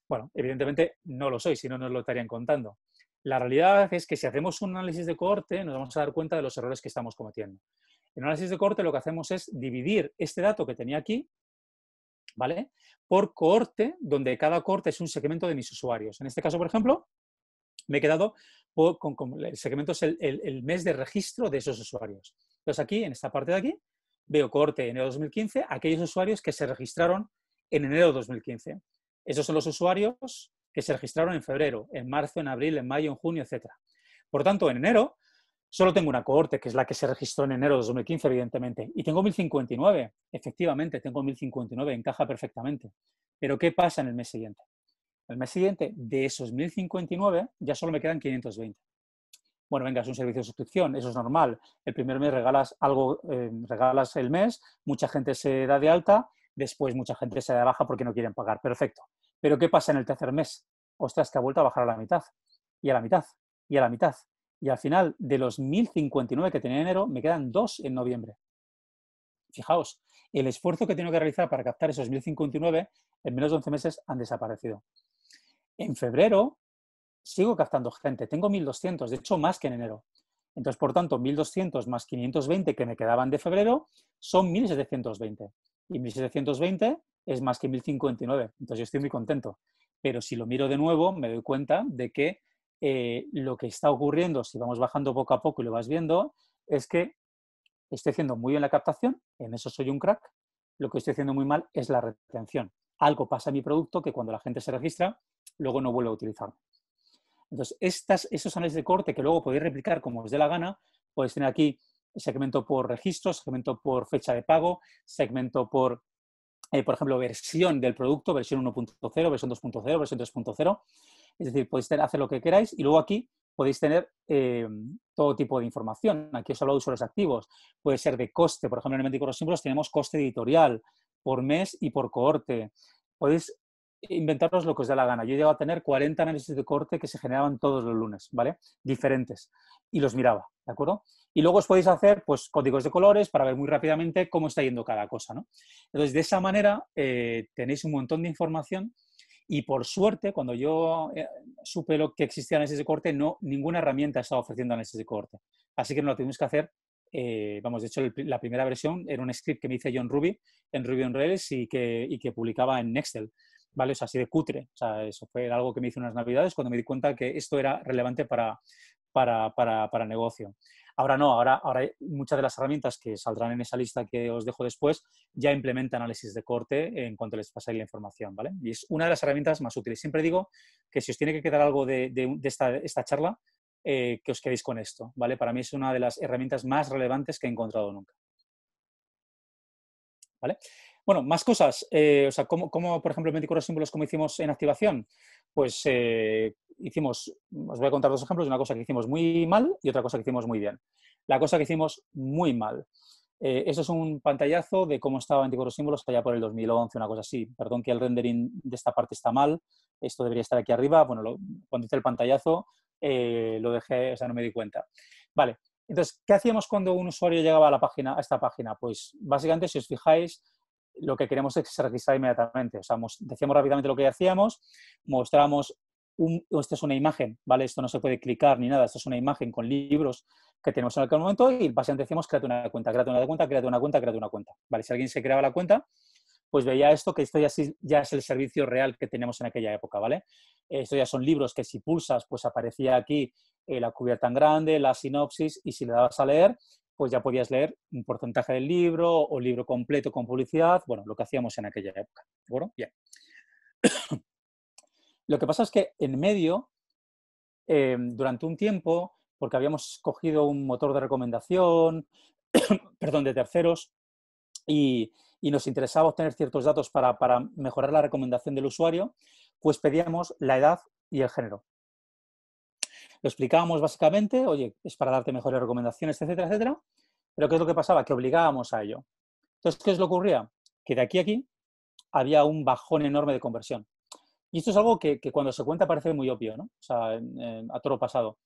Bueno, evidentemente no lo soy, si no nos lo estarían contando. La realidad es que si hacemos un análisis de corte nos vamos a dar cuenta de los errores que estamos cometiendo. En análisis de corte, lo que hacemos es dividir este dato que tenía aquí, ¿vale? Por cohorte, donde cada corte es un segmento de mis usuarios. En este caso, por ejemplo, me he quedado con, el segmento es el, mes de registro de esos usuarios. Entonces aquí, en esta parte de aquí, veo cohorte enero de 2015, aquellos usuarios que se registraron en enero de 2015. Esos son los usuarios que se registraron en febrero, en marzo, en abril, en mayo, en junio, etc. Por tanto, en enero Solo tengo una cohorte, que es la que se registró en enero de 2015, evidentemente, y tengo 1059. Efectivamente, tengo 1059, encaja perfectamente. Pero ¿qué pasa en el mes siguiente? El mes siguiente, de esos 1059, ya solo me quedan 520. Bueno, venga, es un servicio de suscripción, eso es normal. El primer mes regalas algo, eh, regalas el mes, mucha gente se da de alta, después mucha gente se da de baja porque no quieren pagar. Perfecto. Pero ¿qué pasa en el tercer mes? Ostras, que ha vuelto a bajar a la mitad, y a la mitad, y a la mitad. Y al final, de los 1059 que tenía en enero, me quedan dos en noviembre. Fijaos, el esfuerzo que tengo que realizar para captar esos 1059 en menos de 11 meses han desaparecido. En febrero sigo captando gente, tengo 1200, de hecho más que en enero. Entonces, por tanto, 1200 más 520 que me quedaban de febrero son 1720. Y 1720 es más que 1059. Entonces, yo estoy muy contento. Pero si lo miro de nuevo, me doy cuenta de que eh, lo que está ocurriendo, si vamos bajando poco a poco y lo vas viendo, es que estoy haciendo muy bien la captación, en eso soy un crack, lo que estoy haciendo muy mal es la retención. Algo pasa en mi producto que cuando la gente se registra, luego no vuelve a utilizarlo. Entonces, estas, esos análisis de corte que luego podéis replicar como os dé la gana, podéis tener aquí segmento por registro, segmento por fecha de pago, segmento por, eh, por ejemplo, versión del producto, versión 1.0, versión 2.0, versión 3.0. Es decir, podéis hacer lo que queráis y luego aquí podéis tener eh, todo tipo de información. Aquí os hablo de usuarios activos. Puede ser de coste. Por ejemplo, en el médico de los símbolos tenemos coste editorial por mes y por cohorte. Podéis inventaros lo que os dé la gana. Yo lleva a tener 40 análisis de corte que se generaban todos los lunes, ¿vale? Diferentes. Y los miraba, ¿de acuerdo? Y luego os podéis hacer pues, códigos de colores para ver muy rápidamente cómo está yendo cada cosa, ¿no? Entonces, de esa manera eh, tenéis un montón de información y por suerte, cuando yo eh, supe lo que existía análisis de corte, no, ninguna herramienta estaba ofreciendo análisis de corte. Así que no lo tuvimos que hacer. Eh, vamos, de hecho, la primera versión era un script que me hice yo en Ruby, en Ruby on Rails y que, y que publicaba en Nextel. ¿Vale? O sea, así de cutre. O sea, eso fue algo que me hice unas navidades cuando me di cuenta que esto era relevante para, para, negocio. Ahora no, ahora, ahora muchas de las herramientas que saldrán en esa lista que os dejo después ya implementan análisis de corte en cuanto les pasáis la información, ¿vale? Y es una de las herramientas más útiles. Siempre digo que si os tiene que quedar algo de, esta, charla, eh, que os quedéis con esto, ¿vale? Para mí es una de las herramientas más relevantes que he encontrado nunca. ¿Vale? Bueno, más cosas. Eh, o sea, ¿cómo, por ejemplo, 24 símbolos, como hicimos en activación? Pues eh, hicimos, os voy a contar dos ejemplos, una cosa que hicimos muy mal y otra cosa que hicimos muy bien. La cosa que hicimos muy mal. Eh, eso es un pantallazo de cómo estaba 24 símbolos allá por el 2011, una cosa así. Perdón que el rendering de esta parte está mal, esto debería estar aquí arriba. Bueno, cuando hice el pantallazo lo dejé, o sea, no me di cuenta. Vale, entonces, ¿qué hacíamos cuando un usuario llegaba a, la página, a esta página? Pues básicamente, si os fijáis, lo que queremos es que se inmediatamente. O decíamos rápidamente lo que hacíamos, mostramos, un, oh, esta es una imagen, ¿vale? Esto no se puede clicar ni nada, esto es una imagen con libros que tenemos en aquel momento y básicamente decíamos, créate una cuenta, créate una cuenta, créate una cuenta, créate una cuenta, ¿vale? Si alguien se creaba la cuenta, pues veía esto, que esto ya, es el servicio real que tenemos en aquella época, ¿vale? Esto ya son libros que si pulsas, pues aparecía aquí eh, la cubierta en grande, la sinopsis, y si le dabas a leer, pues ya podías leer un porcentaje del libro o libro completo con publicidad, bueno, lo que hacíamos en aquella época. lo que pasa es que en medio, em, durante un tiempo, porque habíamos cogido un motor de recomendación, perdón, de terceros, y, nos interesaba obtener ciertos datos para mejorar la recomendación del usuario, pues pedíamos la edad y el género. Lo explicábamos básicamente, oye, es para darte mejores recomendaciones, etcétera, etcétera. Pero ¿qué es lo que pasaba? Que obligábamos a ello. Entonces, ¿qué es lo que ocurría? Que de aquí a aquí había un bajón enorme de conversión. Y esto es algo que, cuando se cuenta parece muy obvio, ¿no? O sea, a todo lo pasado.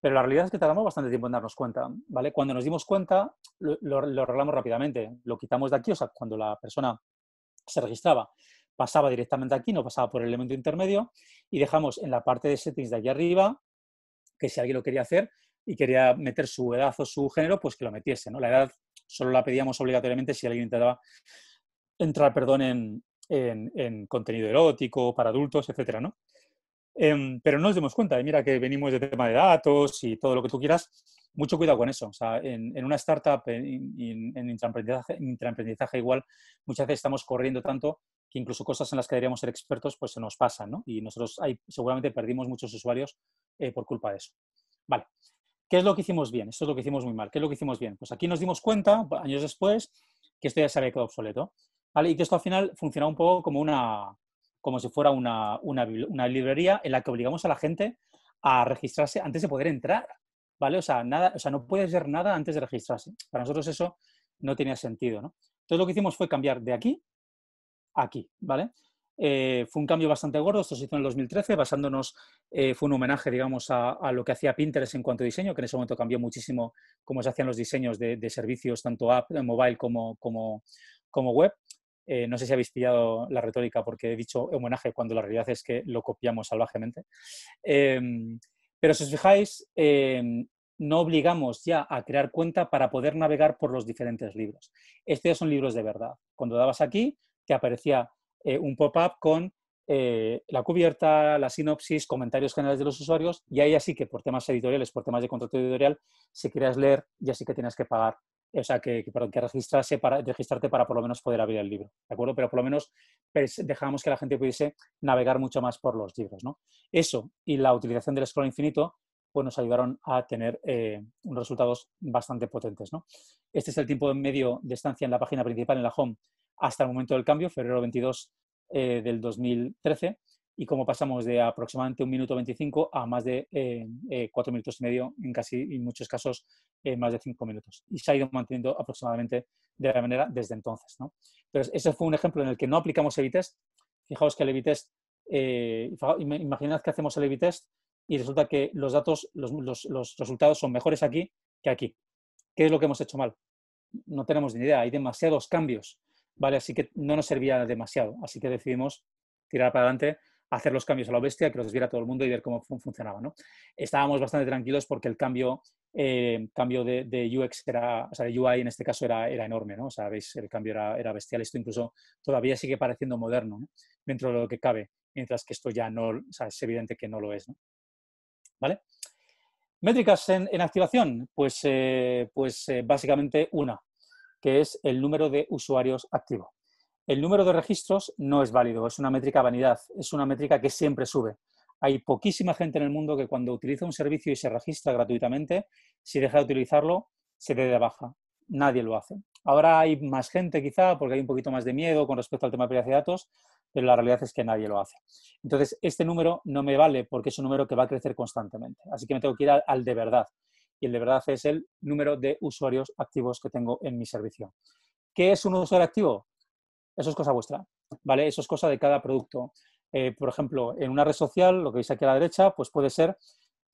Pero la realidad es que tardamos bastante tiempo en darnos cuenta, ¿vale? Cuando nos dimos cuenta, lo, lo arreglamos rápidamente. Lo quitamos de aquí, o sea, cuando la persona se registraba, pasaba directamente aquí, no pasaba por el elemento intermedio, y dejamos en la parte de settings de aquí arriba que si alguien lo quería hacer y quería meter su edad o su género, pues que lo metiese. ¿no? La edad solo la pedíamos obligatoriamente si alguien intentaba entrar perdón, en, contenido erótico, para adultos, etc. ¿no? Em, pero no nos demos cuenta, mira que venimos de tema de datos y todo lo que tú quieras, mucho cuidado con eso. O sea, en, una startup, en, en, intraemprendizaje, igual, muchas veces estamos corriendo tanto que incluso cosas en las que deberíamos ser expertos pues se nos pasan, ¿no? Y nosotros ahí seguramente perdimos muchos usuarios eh, por culpa de eso. Vale, ¿qué es lo que hicimos bien? Esto es lo que hicimos muy mal. ¿Qué es lo que hicimos bien? Pues aquí nos dimos cuenta, años después, que esto ya se había quedado obsoleto, ¿vale? Y que esto al final funcionaba un poco como una como si fuera una, una, librería en la que obligamos a la gente a registrarse antes de poder entrar, ¿vale? O sea, nada, o sea, no puede ser nada antes de registrarse. Para nosotros eso no tenía sentido, ¿no? Entonces lo que hicimos fue cambiar de aquí aquí, ¿vale? Eh, fue un cambio bastante gordo, esto se hizo en 2013, basándonos, eh, fue un homenaje, digamos, a, lo que hacía Pinterest en cuanto a diseño, que en ese momento cambió muchísimo cómo se hacían los diseños de, servicios, tanto app, eh, mobile como, web. no sé si habéis pillado la retórica porque he dicho homenaje cuando la realidad es que lo copiamos salvajemente. Em, pero si os fijáis, em, no obligamos ya a crear cuenta para poder navegar por los diferentes libros. Estos ya son libros de verdad. Cuando dabas aquí, aparecía eh, un pop-up con eh, la cubierta, la sinopsis, comentarios generales de los usuarios, y ahí así que por temas editoriales, por temas de contrato editorial, si quieres leer, ya sí que tienes que pagar, o sea, que, que registrarse para, registrarte para por lo menos poder abrir el libro, ¿de acuerdo? Pero por lo menos pues, dejamos que la gente pudiese navegar mucho más por los libros, ¿no? Eso y la utilización del scroll infinito, pues nos ayudaron a tener eh, unos resultados bastante potentes, ¿no? Este es el tiempo medio de estancia en la página principal, en la home, hasta el momento del cambio, febrero 22 eh, del 2013, y como pasamos de aproximadamente un minuto 25 a más de eh, eh, cuatro minutos y medio, en casi en muchos casos más de cinco minutos. Y se ha ido manteniendo aproximadamente de la manera desde entonces. ¿no? Entonces, ese fue un ejemplo en el que no aplicamos el test Fijaos que el Evitest, imaginad que hacemos el test y resulta que los datos, los resultados son mejores aquí que aquí. ¿Qué es lo que hemos hecho mal? No tenemos ni idea, hay demasiados cambios Así que no nos servía demasiado. Así que decidimos tirar para adelante, hacer los cambios a la bestia, que los viera todo el mundo y ver cómo funcionaba, Estábamos bastante tranquilos porque el cambio, eh, cambio de, de, UX era, o sea, de UI en este caso era, enorme, ¿no? O el cambio era, bestial. Esto incluso todavía sigue pareciendo moderno dentro de lo que cabe, mientras que esto ya no, es evidente que no lo es, ¿Vale? Métricas en, activación, pues, eh, pues eh, básicamente una, que es el número de usuarios activos. El número de registros no es válido, es una métrica vanidad, es una métrica que siempre sube. Hay poquísima gente en el mundo que cuando utiliza un servicio y se registra gratuitamente, si deja de utilizarlo, se dé de baja. Nadie lo hace. Ahora hay más gente quizá porque hay un poquito más de miedo con respecto al tema de privacidad de datos, pero la realidad es que nadie lo hace. Entonces, este número no me vale porque es un número que va a crecer constantemente. Así que me tengo que ir al de verdad y el de verdad es el número de usuarios activos que tengo en mi servicio. ¿Qué es un usuario activo? Eso es cosa vuestra, ¿vale? Eso es cosa de cada producto. Eh, por ejemplo, en una red social, lo que veis aquí a la derecha, pues puede ser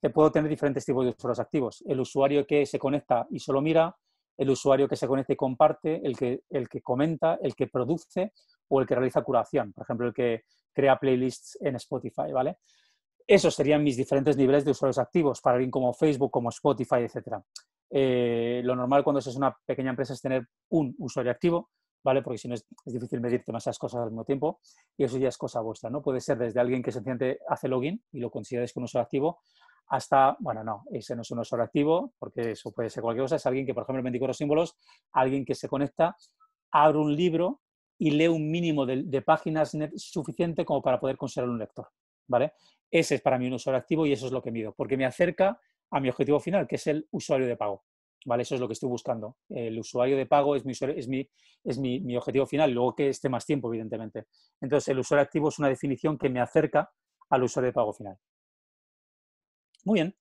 que puedo tener diferentes tipos de usuarios activos. El usuario que se conecta y solo mira, el usuario que se conecta y comparte, el que, el que comenta, el que produce o el que realiza curación. Por ejemplo, el que crea playlists en Spotify, ¿vale? Esos serían mis diferentes niveles de usuarios activos para alguien como Facebook, como Spotify, etc. Eh, lo normal cuando es una pequeña empresa es tener un usuario activo, ¿vale? Porque si no es, difícil medir esas cosas al mismo tiempo y eso ya es cosa vuestra, ¿no? Puede ser desde alguien que se sencillamente hace login y lo consideráis como un usuario activo hasta, bueno, no, ese no es un usuario activo porque eso puede ser cualquier cosa, es alguien que, por ejemplo, en 24 símbolos, alguien que se conecta, abre un libro y lee un mínimo de, de páginas suficiente como para poder considerarlo un lector, ¿vale? Ese es para mí un usuario activo y eso es lo que mido, porque me acerca a mi objetivo final, que es el usuario de pago. ¿Vale? Eso es lo que estoy buscando. El usuario de pago es mi, es es mi, objetivo final, luego que esté más tiempo, evidentemente. Entonces, el usuario activo es una definición que me acerca al usuario de pago final. Muy bien.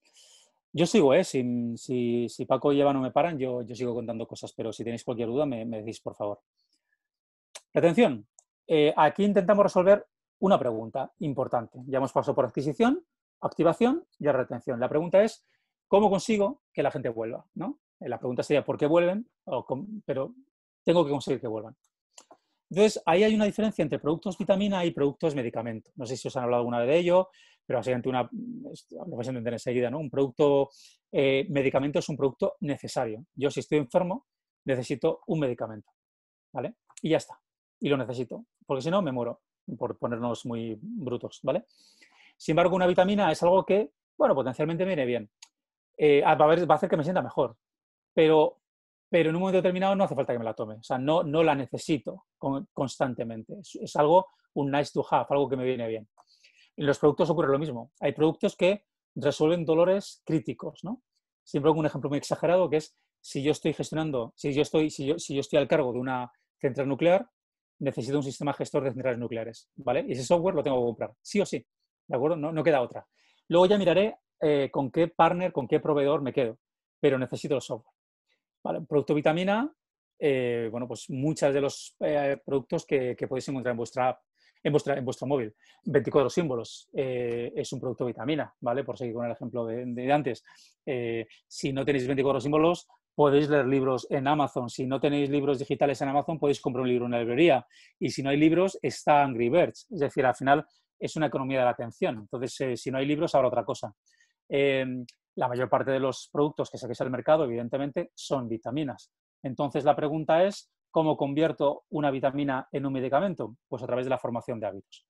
Yo sigo, ¿eh? Si, Paco y Eva no me paran, yo, yo sigo contando cosas, pero si tenéis cualquier duda, me, decís, por favor. Atención, eh, aquí intentamos resolver una pregunta importante. Ya hemos pasado por adquisición, activación y retención. La pregunta es, ¿cómo consigo que la gente vuelva? ¿No? Eh, la pregunta sería, ¿por qué vuelven? pero tengo que conseguir que vuelvan. Entonces, ahí hay una diferencia entre productos vitamina y productos medicamento. No sé si os han hablado alguna vez de ello, pero básicamente una, lo vais a entender enseguida, ¿no? Un producto, eh, medicamento es un producto necesario. Yo si estoy enfermo, necesito un medicamento, ¿vale? Y ya está, y lo necesito, porque si no, me muero por ponernos muy brutos, ¿vale? Sin embargo, una vitamina es algo que, bueno, potencialmente viene bien. Eh, va, a hacer que me sienta mejor, pero, pero en un momento determinado no hace falta que me la tome, o sea, no, no la necesito constantemente. Es, algo, un nice to have, algo que me viene bien. En los productos ocurre lo mismo. Hay productos que resuelven dolores críticos, ¿no? Siempre hago un ejemplo muy exagerado que es si yo estoy gestionando, si yo estoy, yo, si yo estoy al cargo de una central nuclear, necesito un sistema gestor de centrales nucleares, ¿vale? Y ese software lo tengo que comprar, sí o sí, ¿de acuerdo? No, queda otra. Luego ya miraré eh, con qué partner, con qué proveedor me quedo, pero necesito el software. ¿Vale? Producto vitamina, eh, bueno, pues muchos de los eh, productos que, podéis encontrar en vuestra app, en, vuestra, en vuestro móvil. 24 símbolos es un producto vitamina, ¿vale? Por seguir con el ejemplo de, de antes. si no tenéis 24 símbolos, podéis leer libros en Amazon. Si no tenéis libros digitales en Amazon, podéis comprar un libro en la librería. Y si no hay libros, está Angry Birds. Es decir, al final es una economía de la atención. Entonces, eh, si no hay libros, habrá otra cosa. Em, la mayor parte de los productos que saquéis al mercado, evidentemente, son vitaminas. Entonces, la pregunta es, ¿cómo convierto una vitamina en un medicamento? Pues a través de la formación de hábitos.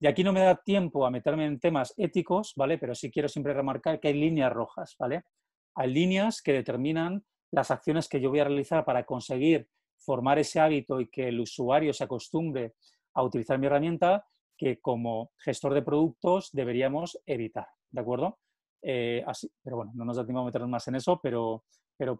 Y aquí no me da tiempo a meterme en temas éticos, ¿vale? Pero sí quiero siempre remarcar que hay líneas rojas, ¿vale? Hay líneas que determinan las acciones que yo voy a realizar para conseguir formar ese hábito y que el usuario se acostumbre a utilizar mi herramienta que como gestor de productos deberíamos evitar, ¿de acuerdo? Eh, así, pero bueno, no nos da a meternos más en eso, pero,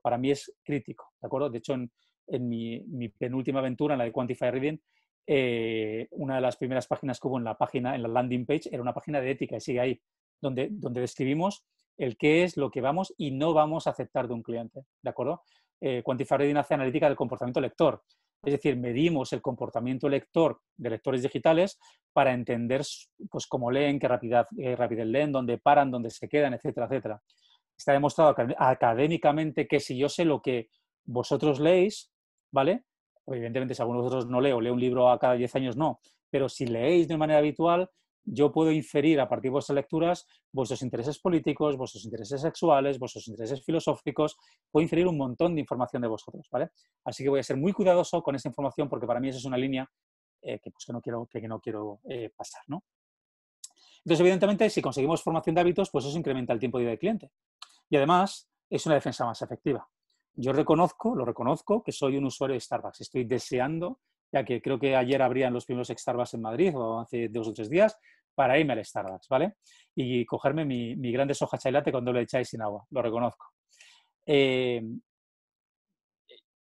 para mí es crítico, ¿de acuerdo? De hecho, en, mi, penúltima aventura, en la de Quantify Reading, eh, una de las primeras páginas que hubo en la página, en la landing page, era una página de ética y sigue ahí donde, describimos el qué es lo que vamos y no vamos a aceptar de un cliente, ¿de acuerdo? Eh, cuantificar hace analítica del comportamiento lector. Es decir, medimos el comportamiento lector de lectores digitales para entender pues, cómo leen, qué rapidez, leen, dónde paran, dónde se quedan, etcétera, etcétera. Está demostrado académicamente que si yo sé lo que vosotros leéis, ¿vale? Evidentemente, si alguno de vosotros no o lee un libro a cada 10 años, no. Pero si leéis de manera habitual, yo puedo inferir a partir de vuestras lecturas vuestros intereses políticos, vuestros intereses sexuales, vuestros intereses filosóficos, puedo inferir un montón de información de vosotros, ¿vale? Así que voy a ser muy cuidadoso con esa información porque para mí esa es una línea eh, que, pues, que, no quiero, que, no eh, pasar, ¿no? Entonces, evidentemente, si conseguimos formación de hábitos, pues eso incrementa el tiempo de vida del cliente. Y además, es una defensa más efectiva. Yo reconozco, lo reconozco, que soy un usuario de Starbucks. Estoy deseando ya que creo que ayer abrían los primeros Starbucks en Madrid, o hace dos o tres días, para irme al Starbucks, ¿vale? Y cogerme mi, mi grande soja chai cuando lo echáis sin agua, lo reconozco. Eh,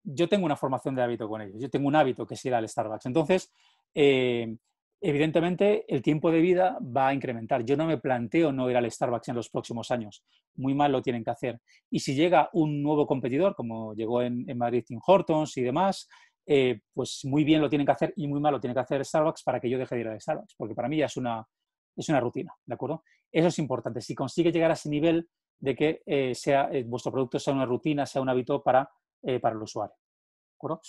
yo tengo una formación de hábito con ellos, yo tengo un hábito que es ir al Starbucks. Entonces, eh, evidentemente, el tiempo de vida va a incrementar. Yo no me planteo no ir al Starbucks en los próximos años, muy mal lo tienen que hacer. Y si llega un nuevo competidor, como llegó en, en Madrid Tim Hortons y demás, eh, pues muy bien lo tienen que hacer y muy mal lo tiene que hacer Starbucks para que yo deje de ir a Starbucks, porque para mí ya es una, es una rutina, ¿de acuerdo? Eso es importante. Si consigue llegar a ese nivel de que eh, sea, eh, vuestro producto sea una rutina, sea un hábito para, para el usuario, ¿de acuerdo?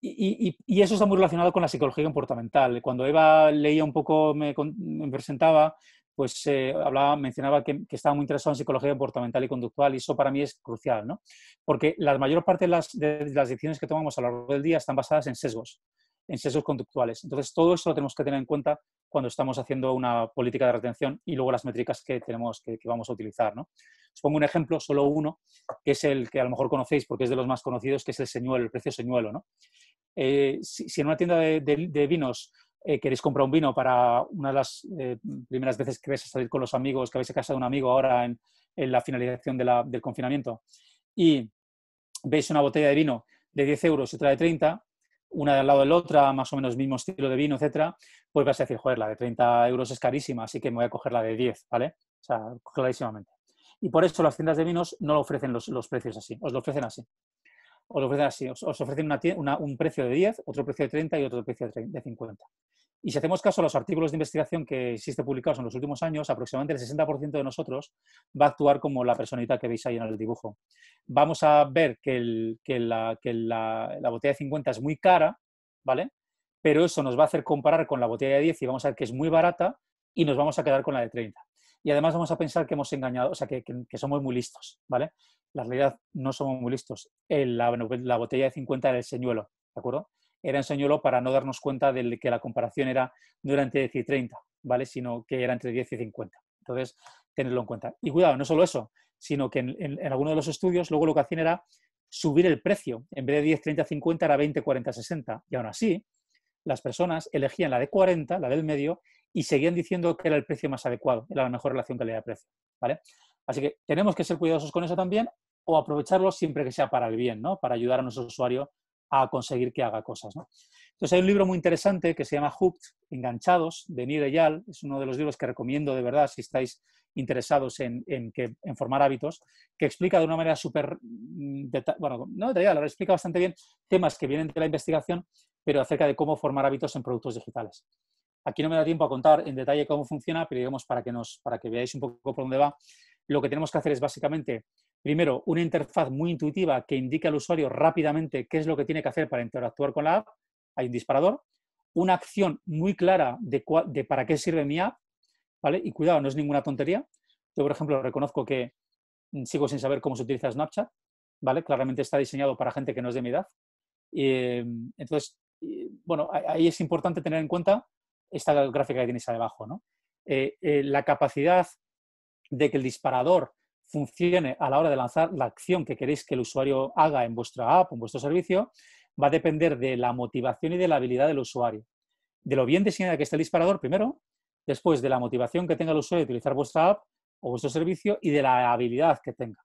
Y, eso está muy relacionado con la psicología comportamental. Cuando Eva leía un poco, me presentaba, pues eh, hablaba, mencionaba que, estaba muy interesado en psicología comportamental y conductual y eso para mí es crucial, ¿no? Porque la mayor parte de las, decisiones que tomamos a lo largo del día están basadas en sesgos, en sesgos conductuales. Entonces, todo eso lo tenemos que tener en cuenta cuando estamos haciendo una política de retención y luego las métricas que tenemos que, vamos a utilizar, ¿no? Os pongo un ejemplo, solo uno, que es el que a lo mejor conocéis porque es de los más conocidos, que es el señuelo, el precio señuelo, ¿no? Eh, si, en una tienda de vinos eh, queréis comprar un vino para una de las eh, primeras veces que vais a salir con los amigos, que habéis casa de un amigo ahora en, la finalización del confinamiento, y veis una botella de vino de 10 euros y otra de 30, una al lado de la otra, más o menos mismo estilo de vino, etcétera, pues vas a decir, joder, la de 30 euros es carísima, así que me voy a coger la de 10, ¿vale? O sea, clarísimamente. Y por eso las tiendas de vinos no lo ofrecen los, precios así, os lo ofrecen así. Os lo ofrecen así, os, ofrecen un precio de 10, otro precio de 30 y otro precio de 50. Y si hacemos caso a los artículos de investigación que existen publicados en los últimos años, aproximadamente el 60% de nosotros va a actuar como la personita que veis ahí en el dibujo. Vamos a ver que, la, botella de 50 es muy cara, ¿vale? Pero eso nos va a hacer comparar con la botella de 10 y vamos a ver que es muy barata y nos vamos a quedar con la de 30. Y además vamos a pensar que hemos engañado, o sea, que, somos muy listos, ¿vale? La realidad no somos muy listos. la, la botella de 50 era el señuelo, ¿de acuerdo? era enseñarlo para no darnos cuenta de que la comparación era no era entre 10 y 30, ¿vale? Sino que era entre 10 y 50. Entonces, tenerlo en cuenta. Y cuidado, no solo eso, sino que en, algunos de los estudios luego lo que hacían era subir el precio. En vez de 10, 30, 50 era 20, 40, 60. Y aún así, las personas elegían la de 40, la del medio, y seguían diciendo que era el precio más adecuado, era la mejor relación calidad-precio. ¿vale? Así que tenemos que ser cuidadosos con eso también o aprovecharlo siempre que sea para el bien, ¿no? para ayudar a nuestro usuario a conseguir que haga cosas. ¿no? Entonces hay un libro muy interesante que se llama Hooked, Enganchados, de Nir Eyal. Es uno de los libros que recomiendo de verdad si estáis interesados en, en, formar hábitos, que explica de una manera súper, mm, bueno, no detallada, lo explica bastante bien temas que vienen de la investigación, pero acerca de cómo formar hábitos en productos digitales. Aquí no me da tiempo a contar en detalle cómo funciona, pero digamos para que, nos, para que veáis un poco por dónde va, lo que tenemos que hacer es básicamente primero, una interfaz muy intuitiva que indique al usuario rápidamente qué es lo que tiene que hacer para interactuar con la app, hay un disparador, una acción muy clara de, de para qué sirve mi app, ¿vale? Y cuidado, no es ninguna tontería. Yo, por ejemplo, reconozco que mm, sigo sin saber cómo se utiliza Snapchat, ¿vale? Claramente está diseñado para gente que no es de mi edad. Em, entonces, bueno, ahí es importante tener en cuenta esta gráfica que tenéis ahí abajo, eh, eh, la capacidad de que el disparador funcione a la hora de lanzar la acción que queréis que el usuario haga en vuestra app, en vuestro servicio, va a depender de la motivación y de la habilidad del usuario. De lo bien diseñada que esté el disparador primero, después de la motivación que tenga el usuario de utilizar vuestra app o vuestro servicio y de la habilidad que tenga.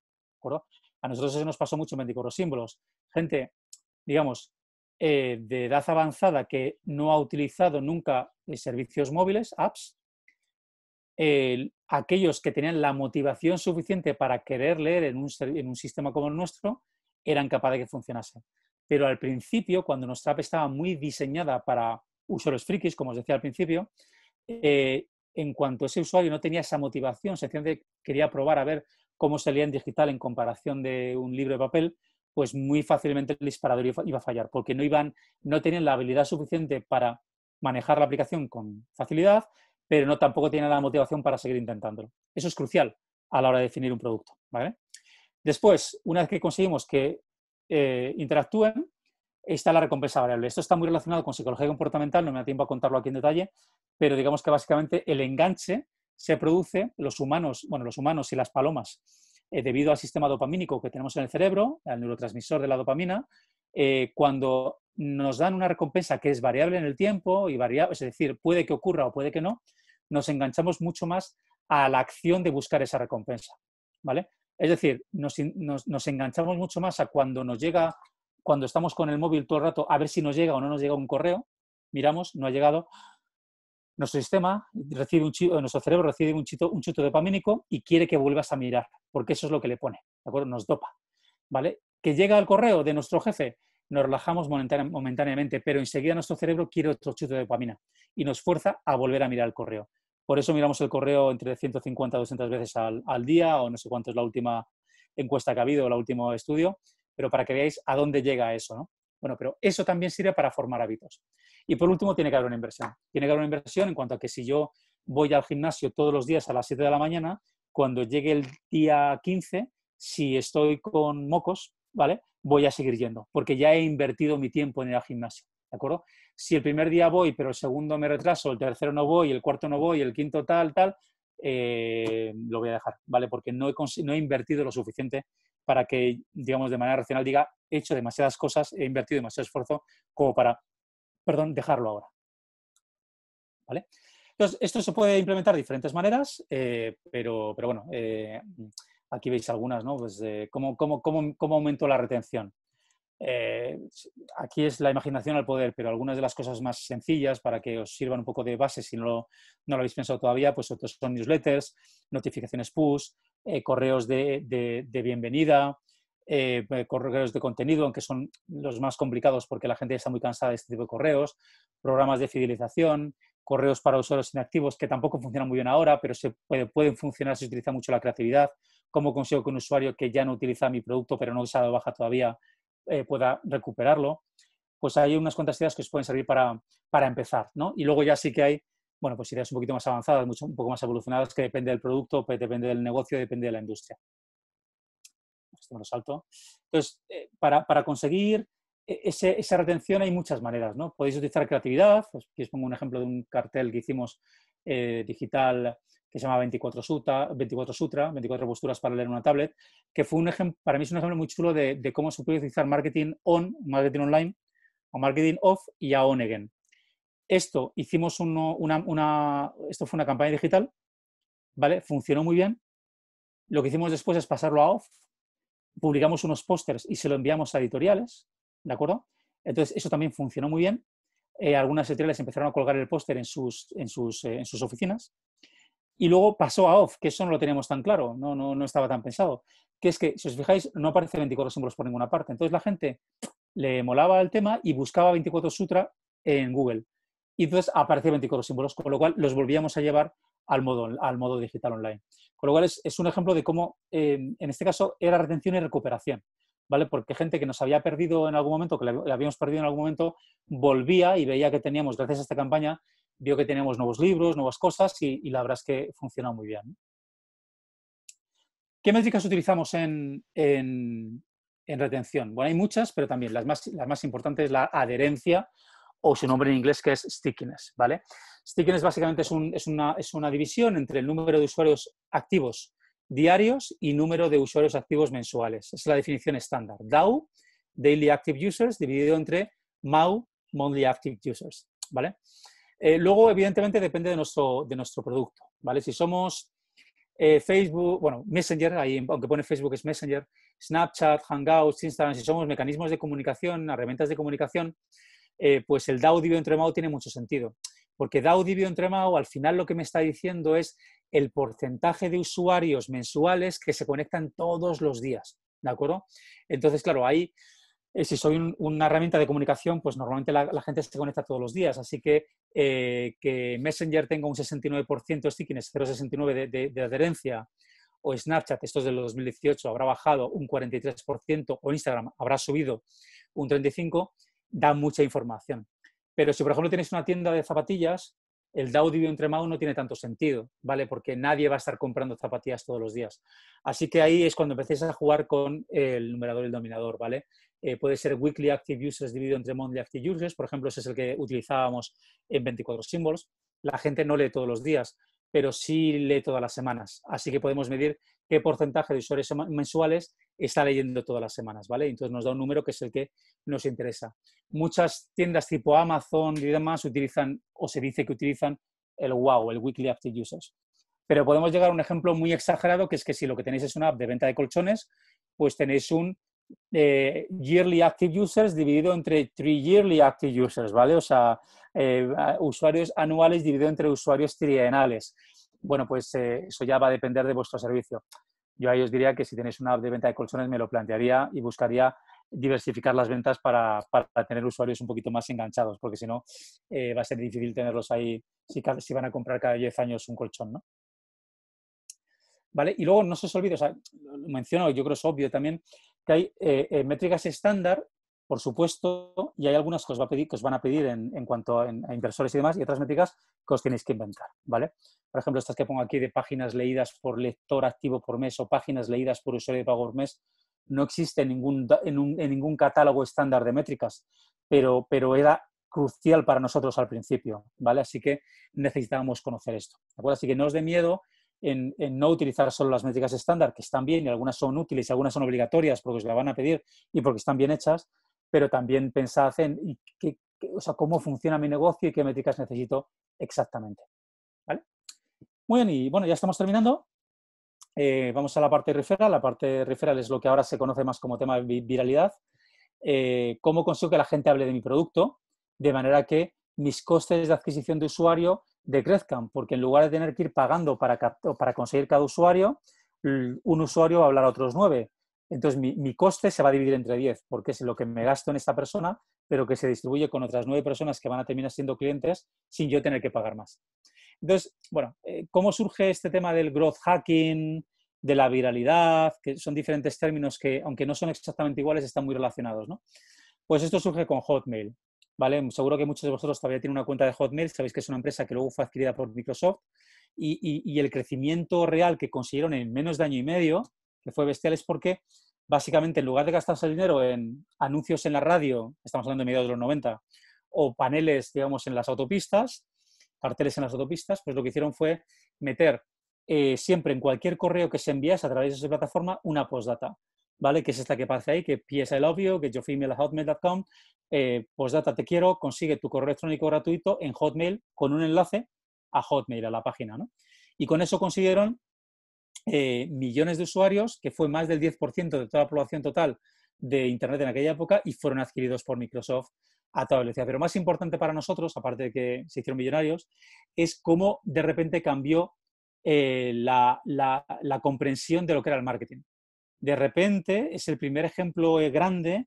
A nosotros eso nos pasó mucho en los Símbolos. Gente, digamos, eh, de edad avanzada que no ha utilizado nunca eh, servicios móviles, apps, aquellos que tenían la motivación suficiente para querer leer en un, sistema como el nuestro eran capaces de que funcionase. Pero al principio, cuando nuestra app estaba muy diseñada para usuarios frikis, como os decía al principio, eh, en cuanto ese usuario no tenía esa motivación, quería probar a ver cómo se leía en digital en comparación de un libro de papel, pues muy fácilmente el disparador iba a fallar, porque no, iban, no tenían la habilidad suficiente para manejar la aplicación con facilidad pero no tampoco tiene la motivación para seguir intentándolo. Eso es crucial a la hora de definir un producto. Después, una vez que conseguimos que eh, interactúen, está la recompensa variable. Esto está muy relacionado con psicología comportamental, no me da tiempo a contarlo aquí en detalle, pero digamos que básicamente el enganche se produce, los humanos, bueno, los humanos y las palomas, eh, debido al sistema dopamínico que tenemos en el cerebro, al neurotransmisor de la dopamina, eh, cuando nos dan una recompensa que es variable en el tiempo y variable, es decir, puede que ocurra o puede que no, nos enganchamos mucho más a la acción de buscar esa recompensa, ¿vale? Es decir, nos, enganchamos mucho más a cuando nos llega, cuando estamos con el móvil todo el rato, a ver si nos llega o no nos llega un correo, miramos, no ha llegado, nuestro sistema recibe un chito, eh, nuestro cerebro recibe un chito, un chito dopamínico y quiere que vuelvas a mirar, porque eso es lo que le pone, ¿de acuerdo? Nos dopa, ¿vale? que llega al correo de nuestro jefe, nos relajamos momentáneamente, pero enseguida nuestro cerebro quiere otro chute de dopamina y nos fuerza a volver a mirar el correo. Por eso miramos el correo entre 150 a 200 veces al, día, o no sé cuánto es la última encuesta que ha habido, o el último estudio, pero para que veáis a dónde llega eso. ¿no? Bueno, pero eso también sirve para formar hábitos. Y por último, tiene que haber una inversión. Tiene que haber una inversión en cuanto a que si yo voy al gimnasio todos los días a las 7 de la mañana, cuando llegue el día 15, si estoy con mocos, ¿vale? Voy a seguir yendo, porque ya he invertido mi tiempo en ir al gimnasio, ¿de acuerdo? Si el primer día voy, pero el segundo me retraso, el tercero no voy, el cuarto no voy, el quinto tal, tal, eh, lo voy a dejar, ¿vale? Porque no he, no he invertido lo suficiente para que, digamos, de manera racional diga, he hecho demasiadas cosas, he invertido demasiado esfuerzo como para, perdón, dejarlo ahora. ¿Vale? Entonces, esto se puede implementar de diferentes maneras, eh, pero, pero, bueno, eh, aquí veis algunas, ¿no? Pues, eh, ¿cómo, cómo, aumentó la retención? Eh, aquí es la imaginación al poder, pero algunas de las cosas más sencillas para que os sirvan un poco de base si no lo, habéis pensado todavía, pues otros son newsletters, notificaciones push, eh, correos de, bienvenida, correos de contenido, aunque son los más complicados porque la gente está muy cansada de este tipo de correos, programas de fidelización, correos para usuarios inactivos que tampoco funcionan muy bien ahora, pero se pueden funcionar si se utiliza mucho la creatividad cómo consigo que un usuario que ya no utiliza mi producto pero no ha dado baja todavía eh, pueda recuperarlo, pues hay unas cuantas ideas que os pueden servir para, empezar, ¿no? Y luego ya sí que hay, bueno, pues ideas un poquito más avanzadas, mucho, un poco más evolucionadas, que depende del producto, pues depende del negocio, depende de la industria. Esto pues me lo salto. Entonces, eh, para, conseguir eh, esa retención hay muchas maneras, ¿no? Podéis utilizar creatividad, pues, os, pongo un ejemplo de un cartel que hicimos eh, digital que se llama 24 Sutra, 24 Sutra, 24 posturas para leer una tablet, que fue un ejemplo, para mí es un ejemplo muy chulo de, cómo se puede utilizar marketing on, marketing online, o marketing off y a on again. Esto hicimos una, esto fue una campaña digital, ¿vale? Funcionó muy bien. Lo que hicimos después es pasarlo a off, publicamos unos pósters y se lo enviamos a editoriales, ¿de acuerdo? Entonces, eso también funcionó muy bien. Eh, algunas editoriales empezaron a colgar el póster en sus, en, sus, eh, en sus oficinas. Y luego pasó a off, que eso no lo teníamos tan claro, no, no, no estaba tan pensado. Que es que, si os fijáis, no aparece 24 símbolos por ninguna parte. Entonces la gente le molaba el tema y buscaba 24 Sutra en Google. Y entonces aparecía 24 símbolos, con lo cual los volvíamos a llevar al modo, al modo digital online. Con lo cual es, es un ejemplo de cómo, eh, en este caso, era retención y recuperación. ¿vale? Porque gente que nos había perdido en algún momento, que la habíamos perdido en algún momento, volvía y veía que teníamos, gracias a esta campaña, vio que teníamos nuevos libros, nuevas cosas y, la verdad es que funciona muy bien. ¿Qué métricas utilizamos en, retención? Bueno, hay muchas, pero también las más, las importantes es la adherencia o su nombre en inglés que es stickiness, ¿vale? Stickiness básicamente es, es, una, es una división entre el número de usuarios activos diarios y número de usuarios activos mensuales. Es la definición estándar. DAU, Daily Active Users, dividido entre MAU, Monthly Active Users. ¿vale? Eh, luego, evidentemente, depende de nuestro, producto. ¿vale? Si somos eh, Facebook, bueno, Messenger, ahí, aunque pone Facebook es Messenger, Snapchat, Hangouts, Instagram, si somos mecanismos de comunicación, herramientas de comunicación, eh, pues el DAO dividido entre MAU tiene mucho sentido. Porque DAO dividido entre MAU, al final lo que me está diciendo es el porcentaje de usuarios mensuales que se conectan todos los días, ¿de acuerdo? Entonces, claro, ahí, eh, si soy una herramienta de comunicación, pues normalmente la, gente se conecta todos los días, así que eh, que Messenger tenga un 69% de stickiness, 0,69% de, adherencia, o Snapchat, esto es del 2018, habrá bajado un 43%, o Instagram habrá subido un 35%, da mucha información. Pero si, por ejemplo, tienes una tienda de zapatillas, el DAO dividido entre Mau no tiene tanto sentido, ¿vale? Porque nadie va a estar comprando zapatillas todos los días. Así que ahí es cuando empecéis a jugar con el numerador y el dominador, ¿vale? Eh, puede ser Weekly Active Users dividido entre Monthly Active Users, por ejemplo, ese es el que utilizábamos en 24 Symbols. La gente no lee todos los días, pero sí lee todas las semanas. Así que podemos medir qué porcentaje de usuarios mensuales está leyendo todas las semanas, ¿vale? Entonces nos da un número que es el que nos interesa. Muchas tiendas tipo Amazon y demás utilizan, o se dice que utilizan, el WOW, el Weekly Active Users. Pero podemos llegar a un ejemplo muy exagerado, que es que si lo que tenéis es una app de venta de colchones, pues tenéis un eh, Yearly Active Users dividido entre Three Yearly Active Users, ¿vale? O sea, eh, usuarios anuales dividido entre usuarios trienales. Bueno, pues eh, eso ya va a depender de vuestro servicio. Yo ahí os diría que si tenéis una app de venta de colchones me lo plantearía y buscaría diversificar las ventas para, tener usuarios un poquito más enganchados, porque si no eh, va a ser difícil tenerlos ahí si, van a comprar cada 10 años un colchón, ¿no? ¿Vale? Y luego no se os olvide, o lo menciono, yo creo que es obvio también, que hay métricas estándar por supuesto, y hay algunas que os, van a pedir en, cuanto a, inversores y demás, y otras métricas que os tenéis que inventar, ¿vale? Por ejemplo, estas que pongo aquí de páginas leídas por lector activo por mes o páginas leídas por usuario de pago por mes, no existe en, ningún catálogo estándar de métricas, pero, pero era crucial para nosotros al principio, ¿vale? Así que necesitábamos conocer esto, acuerdo? Así que no os dé miedo en, en, no utilizar solo las métricas estándar, que están bien y algunas son útiles y algunas son obligatorias porque os la van a pedir y porque están bien hechas, pero también pensad en cómo funciona mi negocio y qué métricas necesito exactamente. Muy bien, y bueno, ya estamos terminando. Eh, vamos a la parte referral. La parte referral es lo que ahora se conoce más como tema de viralidad. Eh, ¿Cómo consigo que la gente hable de mi producto? De manera que mis costes de adquisición de usuario decrezcan, porque en lugar de tener que ir pagando para, para conseguir cada usuario, un usuario va a hablar a otros nueve. Entonces, mi, coste se va a dividir entre 10, porque es lo que me gasto en esta persona, pero que se distribuye con otras nueve personas que van a terminar siendo clientes sin yo tener que pagar más. Entonces, bueno, eh, ¿cómo surge este tema del growth hacking, de la viralidad, que son diferentes términos que, aunque no son exactamente iguales, están muy relacionados, ¿no? Pues esto surge con Hotmail, ¿vale? Seguro que muchos de vosotros todavía tienen una cuenta de Hotmail, sabéis que es una empresa que luego fue adquirida por Microsoft y, y el crecimiento real que consiguieron en menos de año y medio que fue bestial es porque básicamente en lugar de gastarse el dinero en anuncios en la radio, estamos hablando de mediados de los 90, o paneles, digamos, en las autopistas, carteles en las autopistas, pues lo que hicieron fue meter eh, siempre en cualquier correo que se enviase a través de esa plataforma una postdata, ¿vale? Que es esta que aparece ahí, que PSI el obvio que hotmailcom Hotmail.com, eh, postdata te quiero, consigue tu correo electrónico gratuito en Hotmail con un enlace a Hotmail, a la página, ¿no? Y con eso consiguieron eh, millones de usuarios, que fue más del 10% de toda la población total de Internet en aquella época y fueron adquiridos por Microsoft a toda velocidad. Pero más importante para nosotros, aparte de que se hicieron millonarios, es cómo de repente cambió eh, la, comprensión de lo que era el marketing. De repente es el primer ejemplo eh, grande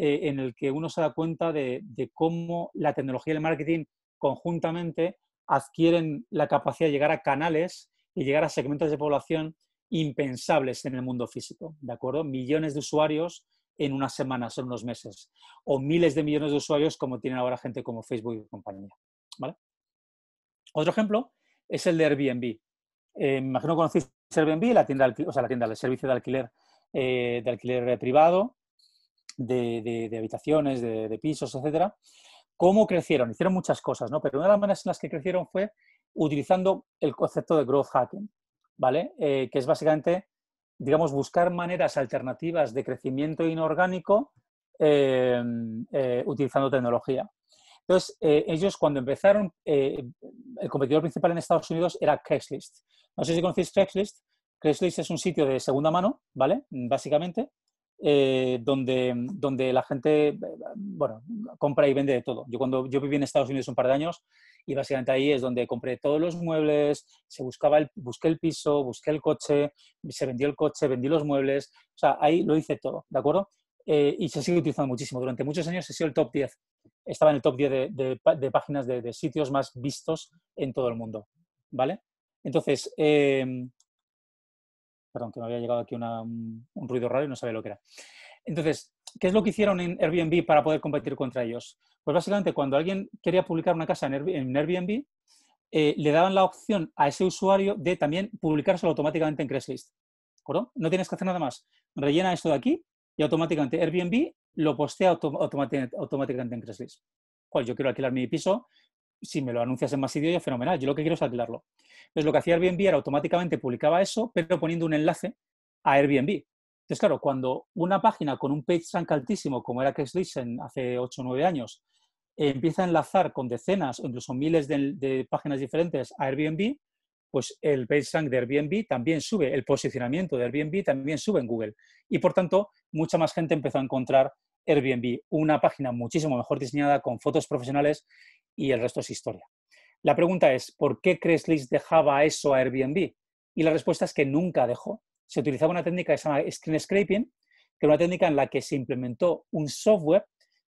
en el que uno se da cuenta de, cómo la tecnología y el marketing conjuntamente adquieren la capacidad de llegar a canales y llegar a segmentos de población impensables en el mundo físico, ¿de acuerdo? Millones de usuarios en unas semanas, en unos meses, o miles de millones de usuarios como tienen ahora gente como Facebook y compañía, ¿vale? Otro ejemplo es el de Airbnb. Eh, imagino que conocéis Airbnb, la tienda, o sea, la tienda, del servicio de alquiler, eh, de alquiler eh, privado, de, habitaciones, de, pisos, etcétera. ¿Cómo crecieron? Hicieron muchas cosas, ¿no? Pero una de las maneras en las que crecieron fue utilizando el concepto de growth hacking, ¿vale? Eh, que es básicamente, digamos, buscar maneras alternativas de crecimiento inorgánico eh, eh, utilizando tecnología. Entonces, ellos cuando empezaron, el competidor principal en Estados Unidos era Craigslist. No sé si conocéis Craigslist. Craigslist es un sitio de segunda mano, ¿vale? Básicamente, eh, donde, donde la gente, eh, bueno, compra y vende de todo. Yo cuando yo viví en Estados Unidos un par de años y básicamente ahí es donde compré todos los muebles, se buscaba el, busqué el piso, busqué el coche, se vendió el coche, vendí los muebles, o sea, ahí lo hice todo, ¿de acuerdo? Eh, y se sigue utilizando muchísimo. Durante muchos años he sido el top 10, estaba en el top 10 de, páginas de, sitios más vistos en todo el mundo, ¿vale? Entonces, Perdón, que me había llegado aquí un, ruido raro y no sabía lo que era. Entonces, ¿qué es lo que hicieron en Airbnb para poder competir contra ellos? Pues básicamente cuando alguien quería publicar una casa en Airbnb, eh, le daban la opción a ese usuario de también publicárselo automáticamente en Craigslist. ¿De No tienes que hacer nada más. Rellena esto de aquí y automáticamente Airbnb lo postea automáticamente en Craigslist. cual yo quiero alquilar mi piso, si me lo anuncias en más idiomas, fenomenal. Yo lo que quiero es alquilarlo. Entonces, lo que hacía Airbnb era automáticamente publicaba eso, pero poniendo un enlace a Airbnb. Entonces, claro, cuando una página con un page rank altísimo, como era Craigslist hace 8 o 9 años, empieza a enlazar con decenas o incluso miles de, de, páginas diferentes a Airbnb, pues el page rank de Airbnb también sube, el posicionamiento de Airbnb también sube en Google. Y por tanto, mucha más gente empezó a encontrar Airbnb, una página muchísimo mejor diseñada con fotos profesionales y el resto es historia. La pregunta es, ¿por qué Craigslist dejaba eso a Airbnb? Y la respuesta es que nunca dejó. Se utilizaba una técnica que se llama screen scraping, que era una técnica en la que se implementó un software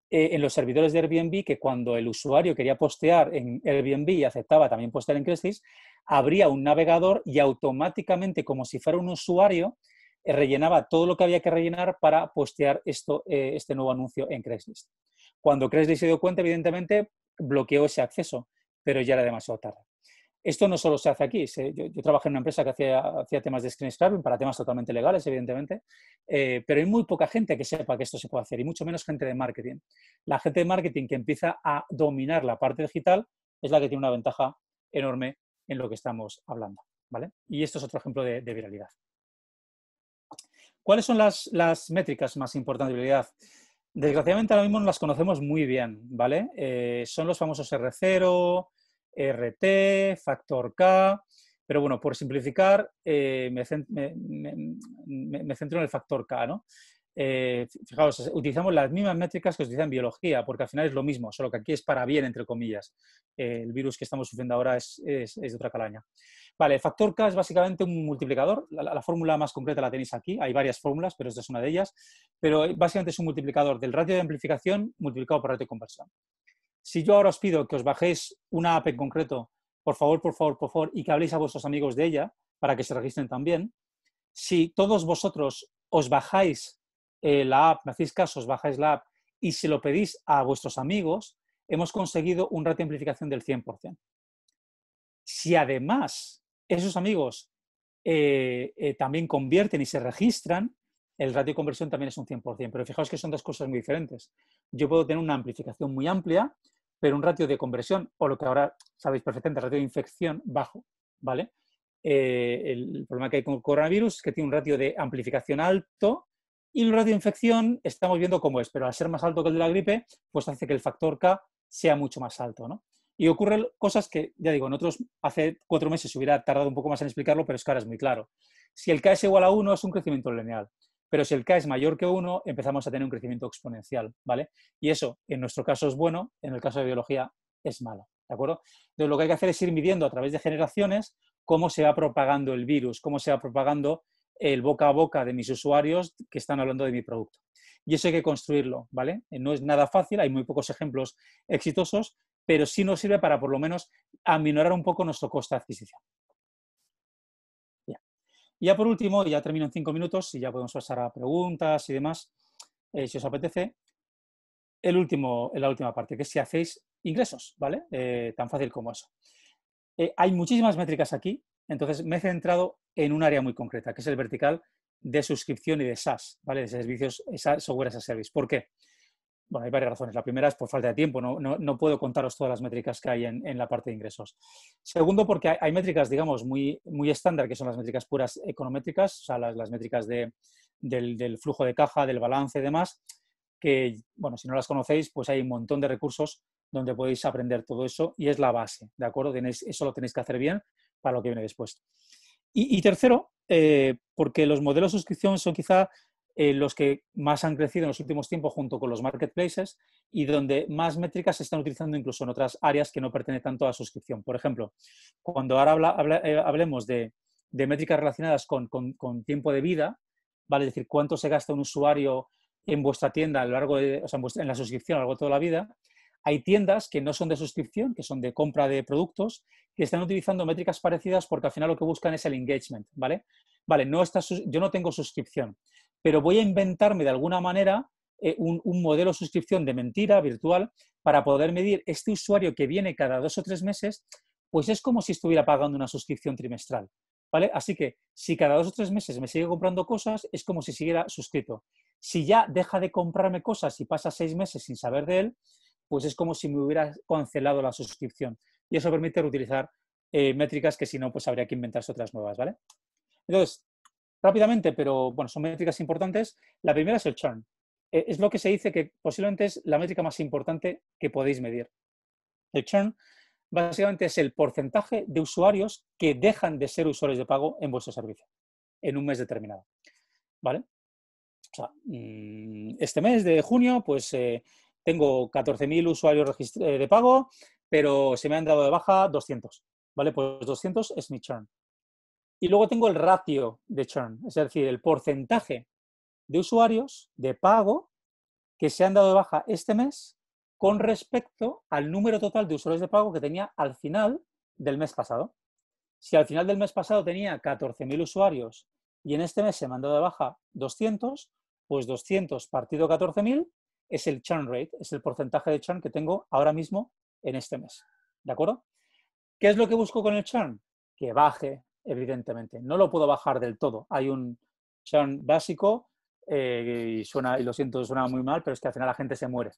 eh, en los servidores de Airbnb que cuando el usuario quería postear en Airbnb y aceptaba también postear en Craigslist, abría un navegador y automáticamente, como si fuera un usuario, eh, rellenaba todo lo que había que rellenar para postear esto, eh, este nuevo anuncio en Craigslist. Cuando Craigslist se dio cuenta, evidentemente, bloqueó ese acceso, pero ya era demasiado tarde. Esto no solo se hace aquí. yo, trabajé en una empresa que hacía, temas de screen scrapping para temas totalmente legales, evidentemente, eh, pero hay muy poca gente que sepa que esto se puede hacer y mucho menos gente de marketing. La gente de marketing que empieza a dominar la parte digital es la que tiene una ventaja enorme en lo que estamos hablando. ¿vale? Y esto es otro ejemplo de viralidad. ¿Cuáles son las, métricas más importantes de realidad? Desgraciadamente ahora mismo las conocemos muy bien, ¿vale? Eh, son los famosos R0, RT, factor K, pero bueno, por simplificar, eh, me, me, centro en el factor K, ¿no? Eh, fijaos, utilizamos las mismas métricas que os utilizan biología, porque al final es lo mismo, solo que aquí es para bien, entre comillas. Eh, el virus que estamos sufriendo ahora es, de otra calaña. Vale, el factor K es básicamente un multiplicador. La, fórmula más completa la tenéis aquí. Hay varias fórmulas, pero esta es una de ellas. Pero eh, básicamente es un multiplicador del ratio de amplificación multiplicado por ratio de conversión. Si yo ahora os pido que os bajéis una app en concreto, por favor, por favor, por favor, y que habléis a vuestros amigos de ella para que se registren también, si todos vosotros os bajáis eh, la app, me hacéis caso, os bajáis la app y si lo pedís a vuestros amigos, hemos conseguido un ratio de amplificación del 100%. Si además esos amigos eh, eh, también convierten y se registran, el ratio de conversión también es un 100%. Pero fijaos que son dos cosas muy diferentes. Yo puedo tener una amplificación muy amplia, pero un ratio de conversión, o lo que ahora sabéis perfectamente, ratio de infección bajo, ¿vale? el problema que hay con el coronavirus es que tiene un ratio de amplificación alto, y el ratio de infección estamos viendo cómo es, pero al ser más alto que el de la gripe, pues hace que el factor K sea mucho más alto. ¿no? Y ocurren cosas que, ya digo, en otros hace cuatro meses hubiera tardado un poco más en explicarlo, pero es que ahora es muy claro. Si el K es igual a 1, es un crecimiento lineal. Pero si el K es mayor que 1, empezamos a tener un crecimiento exponencial, ¿vale? Y eso, en nuestro caso, es bueno, en el caso de biología, es malo, ¿de acuerdo? Entonces, lo que hay que hacer es ir midiendo a través de generaciones cómo se va propagando el virus, cómo se va propagando el boca a boca de mis usuarios que están hablando de mi producto. Y eso hay que construirlo, ¿vale? Eh, no es nada fácil, hay muy pocos ejemplos exitosos, pero sí nos sirve para por lo menos aminorar un poco nuestro coste de adquisición. Ya. Y ya por último, ya termino en cinco minutos y ya podemos pasar a preguntas y demás, eh, si os apetece. El último, la última parte, que es si hacéis ingresos, ¿vale? Eh, tan fácil como eso. hay muchísimas métricas aquí, entonces me he centrado en un área muy concreta, que es el vertical de suscripción y de SaaS, ¿vale? De servicios, eh, software as a service. ¿Por qué? Bueno, hay varias razones. La primera es por falta de tiempo. No, puedo contaros todas las métricas que hay en, la parte de ingresos. Segundo, porque hay, métricas, digamos, muy, muy estándar, que son las métricas puras econométricas, o sea, las, métricas del, flujo de caja, del balance y demás, que, bueno, si no las conocéis, pues hay un montón de recursos donde podéis aprender todo eso y es la base, ¿de acuerdo? eso lo tenéis que hacer bien para lo que viene después. Y, tercero, eh, porque los modelos de suscripción son quizá eh, los que más han crecido en los últimos tiempos junto con los marketplaces y donde más métricas se están utilizando incluso en otras áreas que no pertenecen tanto a la suscripción. Por ejemplo, cuando ahora eh, hablemos de, métricas relacionadas con, tiempo de vida, ¿vale? es decir, cuánto se gasta un usuario en vuestra tienda a lo largo de, o sea, en, la suscripción a lo largo de toda la vida, hay tiendas que no son de suscripción, que son de compra de productos, que están utilizando métricas parecidas porque al final lo que buscan es el engagement, ¿vale? Vale, no yo no tengo suscripción, pero voy a inventarme de alguna manera eh, un, modelo de suscripción de mentira virtual para poder medir este usuario que viene cada dos o tres meses, pues es como si estuviera pagando una suscripción trimestral, ¿vale? Así que si cada dos o tres meses me sigue comprando cosas, es como si siguiera suscrito. Si ya deja de comprarme cosas y pasa seis meses sin saber de él, pues es como si me hubiera cancelado la suscripción. Y eso permite reutilizar eh, métricas que si no, pues habría que inventarse otras nuevas, ¿vale? Entonces, rápidamente, pero bueno, son métricas importantes. La primera es el churn. E, es lo que se dice que posiblemente es la métrica más importante que podéis medir. El churn básicamente es el porcentaje de usuarios que dejan de ser usuarios de pago en vuestro servicio en un mes determinado, ¿vale? Mm, este mes de junio, pues eh, tengo 14.000 usuarios eh, de pago, pero se me han dado de baja 200. ¿Vale? Pues 200 es mi churn. Y luego tengo el ratio de churn, es decir, el porcentaje de usuarios de pago que se han dado de baja este mes con respecto al número total de usuarios de pago que tenía al final del mes pasado. Si al final del mes pasado tenía 14.000 usuarios y en este mes se me han dado de baja 200, pues 200 partido 14.000 es el churn rate, es el porcentaje de churn que tengo ahora mismo en este mes. ¿De acuerdo? ¿Qué es lo que busco con el churn? Que baje, evidentemente. No lo puedo bajar del todo. Hay un churn básico eh, y suena, y lo siento, suena muy mal, pero es que al final la gente se muere.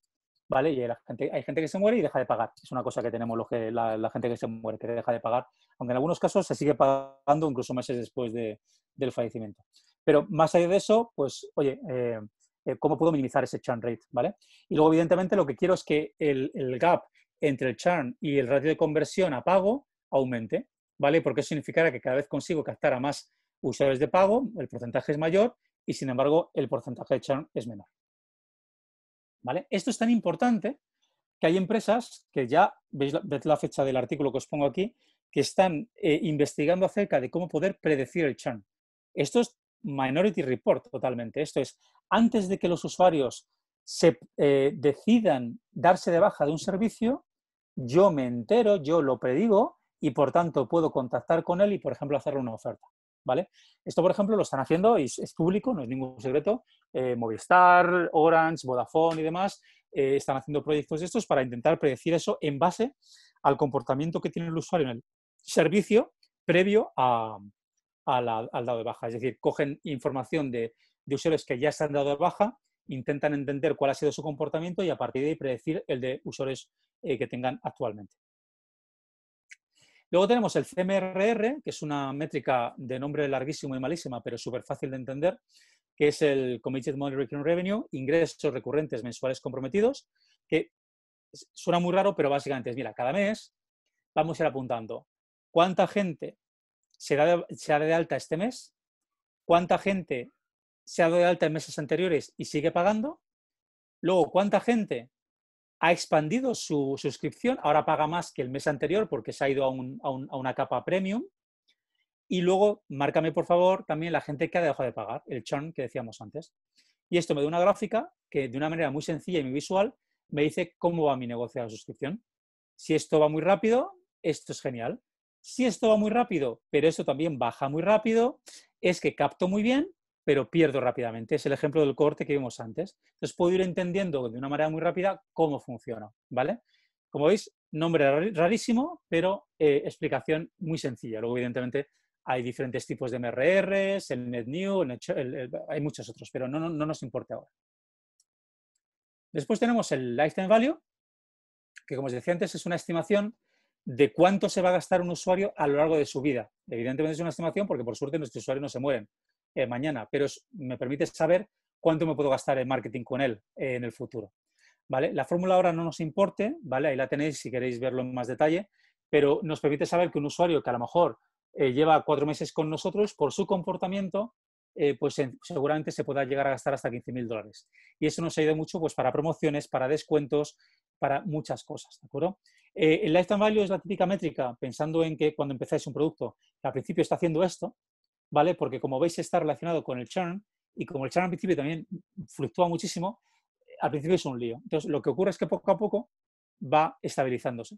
¿Vale? Y la gente, hay gente que se muere y deja de pagar. Es una cosa que tenemos que, la, gente que se muere, que deja de pagar. Aunque en algunos casos se sigue pagando incluso meses después del fallecimiento. Pero más allá de eso, pues, oye, eh, eh, cómo puedo minimizar ese churn rate, ¿vale? Y luego, evidentemente, lo que quiero es que el, gap entre el churn y el ratio de conversión a pago aumente, ¿vale? Porque eso significará que cada vez consigo captar a más usuarios de pago, el porcentaje es mayor y, sin embargo, el porcentaje de churn es menor. ¿Vale? Esto es tan importante que hay empresas que ya, veis la, fecha del artículo que os pongo aquí, que están eh, investigando acerca de cómo poder predecir el churn. Esto es Minority Report totalmente. Esto es, antes de que los usuarios se eh, decidan darse de baja de un servicio, yo me entero, yo lo predigo y por tanto puedo contactar con él y, por ejemplo, hacerle una oferta. ¿Vale? Esto, por ejemplo, lo están haciendo y es público, no es ningún secreto. Eh, Movistar, Orange, Vodafone y demás eh, están haciendo proyectos de estos para intentar predecir eso en base al comportamiento que tiene el usuario en el servicio previo a, al dado de baja. Es decir, cogen información de, usuarios que ya se han dado de baja, intentan entender cuál ha sido su comportamiento y a partir de ahí predecir el de usuarios eh, que tengan actualmente. Luego tenemos el CMRR, que es una métrica de nombre larguísimo y malísima, pero súper fácil de entender, que es el Committed Money Recurring Revenue, ingresos recurrentes mensuales comprometidos, que suena muy raro, pero básicamente es, mira, cada mes vamos a ir apuntando cuánta gente se ha de, de alta este mes, cuánta gente se ha dado de alta en meses anteriores y sigue pagando, luego cuánta gente ha expandido su suscripción, ahora paga más que el mes anterior porque se ha ido a, una capa premium, y luego, márcame por favor también la gente que ha dejado de pagar, el churn que decíamos antes. Y esto me da una gráfica que de una manera muy sencilla y muy visual me dice cómo va mi negocio de suscripción. Si esto va muy rápido, esto es genial. Si esto va muy rápido, pero esto también baja muy rápido, es que capto muy bien, pero pierdo rápidamente. Es el ejemplo del corte que vimos antes. Entonces puedo ir entendiendo de una manera muy rápida cómo funciona, ¿vale? Como veis, nombre rarísimo, pero eh, explicación muy sencilla. Luego, evidentemente, hay diferentes tipos de MRRs, el NetNew, hay muchos otros, pero no, no nos importa ahora. Después tenemos el Lifetime Value, que como os decía antes es una estimación de cuánto se va a gastar un usuario a lo largo de su vida. Evidentemente es una estimación porque por suerte nuestros usuarios no se mueren eh, mañana, pero me permite saber cuánto me puedo gastar en marketing con él eh, en el futuro. ¿Vale? La fórmula ahora no nos importe, ¿vale? ahí la tenéis si queréis verlo en más detalle, pero nos permite saber que un usuario que a lo mejor eh, lleva cuatro meses con nosotros, por su comportamiento, eh, pues seguramente se pueda llegar a gastar hasta 15.000 dólares. Y eso nos ha mucho pues, para promociones, para descuentos, para muchas cosas, ¿de acuerdo? Eh, el lifetime value es la típica métrica, pensando en que cuando empezáis un producto, al principio está haciendo esto, ¿vale? Porque como veis está relacionado con el churn, y como el churn al principio también fluctúa muchísimo, al principio es un lío. Entonces, lo que ocurre es que poco a poco va estabilizándose,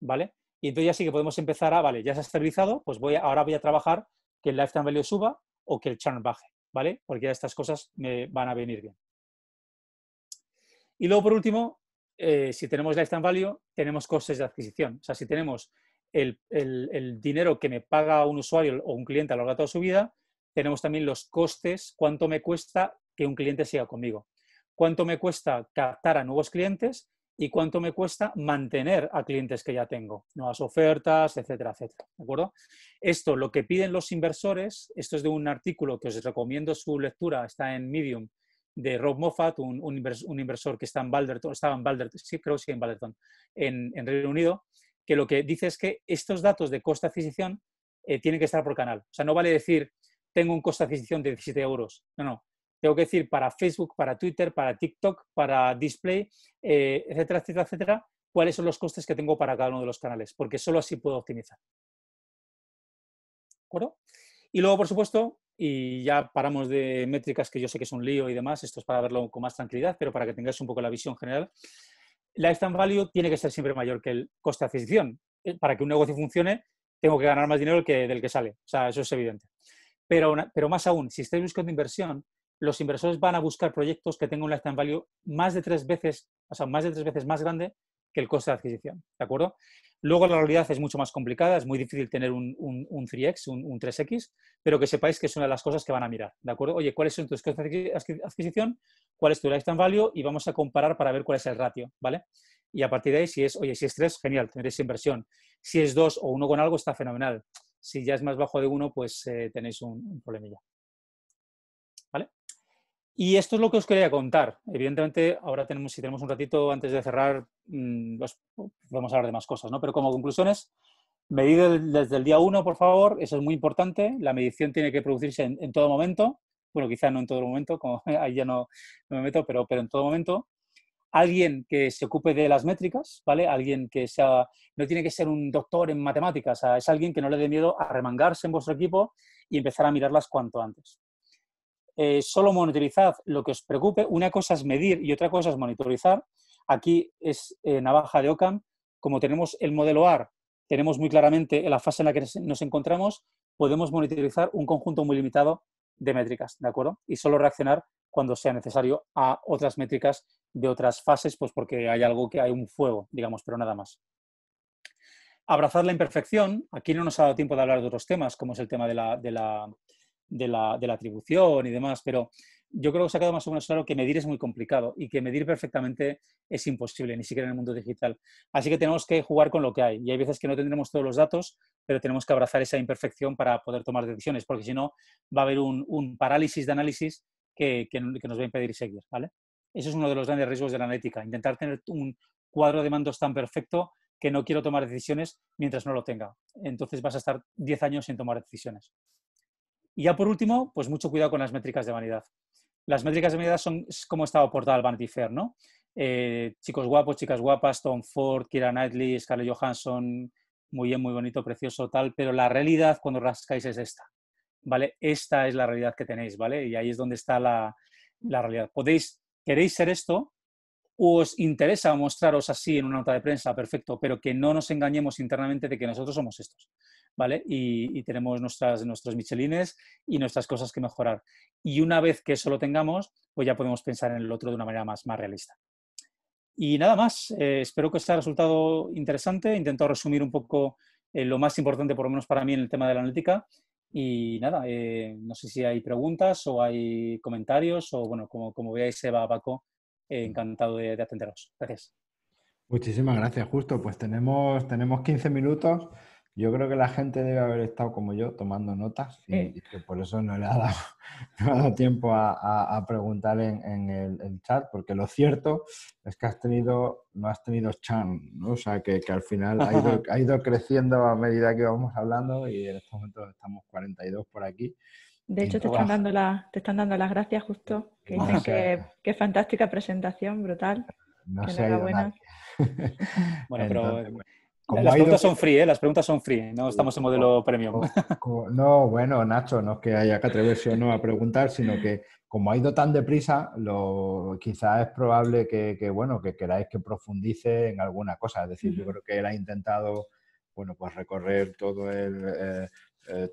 ¿vale? Y entonces ya sí que podemos empezar a, vale, ya se ha estabilizado, pues voy ahora voy a trabajar que el lifetime value suba o que el churn baje, ¿vale? Porque ya estas cosas me van a venir bien. Y luego, por último, eh, si tenemos lifetime value, tenemos costes de adquisición. O sea, si tenemos el, el, dinero que me paga un usuario o un cliente a lo largo de toda su vida, tenemos también los costes, cuánto me cuesta que un cliente siga conmigo, cuánto me cuesta captar a nuevos clientes y cuánto me cuesta mantener a clientes que ya tengo, nuevas ofertas, etcétera, etcétera. ¿De acuerdo? Esto, lo que piden los inversores, esto es de un artículo que os recomiendo su lectura, está en Medium, de Rob Moffat, un, inversor que está en Balderton, estaba en Balderton, sí, creo que sí, en Balderton, en, Reino Unido, que lo que dice es que estos datos de coste de adquisición eh, tienen que estar por canal. O sea, no vale decir, tengo un coste de adquisición de 17 euros. No, no, tengo que decir para Facebook, para Twitter, para TikTok, para Display, eh, etcétera, etcétera, etcétera, cuáles son los costes que tengo para cada uno de los canales, porque solo así puedo optimizar. ¿De acuerdo? Y luego, por supuesto, y ya paramos de métricas que yo sé que son lío y demás, esto es para verlo con más tranquilidad, pero para que tengáis un poco la visión general, lifetime value tiene que ser siempre mayor que el coste de adquisición. Eh, para que un negocio funcione, tengo que ganar más dinero que, del que sale. O sea, eso es evidente. Pero, pero más aún, si estáis buscando inversión, los inversores van a buscar proyectos que tengan un lifetime value más de tres veces, o sea, más de tres veces más grande que el coste de adquisición, ¿de acuerdo? Luego la realidad es mucho más complicada, es muy difícil tener un, 3X, un, 3X, pero que sepáis que es una de las cosas que van a mirar, ¿de acuerdo? Oye, ¿cuáles son tus costes de adquisición? ¿Cuál es tu lifetime value? Y vamos a comparar para ver cuál es el ratio, ¿vale? Y a partir de ahí, si es, oye, si es 3, genial, tendréis inversión. Si es 2 o 1 con algo, está fenomenal. Si ya es más bajo de 1, pues eh, tenéis un problemilla. Y esto es lo que os quería contar. Evidentemente, ahora tenemos, si tenemos un ratito antes de cerrar, mm, pues, vamos a hablar de más cosas, ¿no? Pero como conclusiones, medir desde el día uno, por favor, eso es muy importante. La medición tiene que producirse en, todo momento. Bueno, quizá no en todo momento, como ahí ya no, me meto, pero, en todo momento. Alguien que se ocupe de las métricas, ¿vale? Alguien que sea, no tiene que ser un doctor en matemáticas, es alguien que no le dé miedo a remangarse en vuestro equipo y empezar a mirarlas cuanto antes. Eh, solo monitorizad lo que os preocupe. Una cosa es medir y otra cosa es monitorizar. Aquí es eh, navaja de Ocam. Como tenemos el modelo AR, tenemos muy claramente la fase en la que nos encontramos, podemos monitorizar un conjunto muy limitado de métricas, ¿de acuerdo? Y solo reaccionar cuando sea necesario a otras métricas de otras fases, pues porque hay algo que hay un fuego, digamos, pero nada más. Abrazar la imperfección. Aquí no nos ha dado tiempo de hablar de otros temas, como es el tema de la de la, atribución y demás, pero yo creo que se ha quedado más o menos claro que medir es muy complicado y que medir perfectamente es imposible, ni siquiera en el mundo digital. Así que tenemos que jugar con lo que hay. Y hay veces que no tendremos todos los datos, pero tenemos que abrazar esa imperfección para poder tomar decisiones, porque si no, va a haber un, parálisis de análisis que, nos va a impedir seguir. ¿vale? Eso es uno de los grandes riesgos de la analítica, intentar tener un cuadro de mandos tan perfecto que no quiero tomar decisiones mientras no lo tenga. Entonces vas a estar 10 años sin tomar decisiones. Y ya por último, pues mucho cuidado con las métricas de vanidad. Las métricas de vanidad son como estaba aportada el Vanity Fair, ¿no? Eh, chicos guapos, chicas guapas, Tom Ford, Kira Knightley, Scarlett Johansson, muy bien, muy bonito, precioso, tal, pero la realidad cuando rascáis es esta, ¿vale? Esta es la realidad que tenéis, ¿vale? Y ahí es donde está la, la realidad. Podéis, queréis ser esto, os interesa mostraros así en una nota de prensa, perfecto, pero que no nos engañemos internamente de que nosotros somos estos. Y, tenemos nuestras, nuestros michelines y nuestras cosas que mejorar. Y una vez que eso lo tengamos, pues ya podemos pensar en el otro de una manera más, más realista. Y nada más, eh, espero que os haya resultado interesante. Intento resumir un poco eh, lo más importante, por lo menos para mí, en el tema de la analítica. Y nada, eh, no sé si hay preguntas o hay comentarios o, bueno, como, como veáis, Eva, Paco, encantado de, atenderos. Gracias. Muchísimas gracias, justo. Pues tenemos, tenemos 15 minutos yo creo que la gente debe haber estado como yo tomando notas y, que por eso no le ha dado, tiempo a, preguntar en, el, chat, porque lo cierto es que has tenido, no has tenido chan, o sea que, al final ha ido, creciendo a medida que vamos hablando y en estos momentos estamos 42 por aquí. De hecho, te están, dando te están dando las gracias justo, que dicen que, fantástica presentación, brutal. No sé. Enhorabuena. bueno, pero las preguntas son free, ¿eh? Las preguntas son free, no estamos en modelo premium. no, bueno, Nacho, no es que haya que atreverse o no a preguntar, sino que como ha ido tan deprisa, lo, quizás es probable que, bueno, que queráis que profundice en alguna cosa. Es decir, yo creo que él ha intentado, bueno, pues recorrer todo el, eh, eh,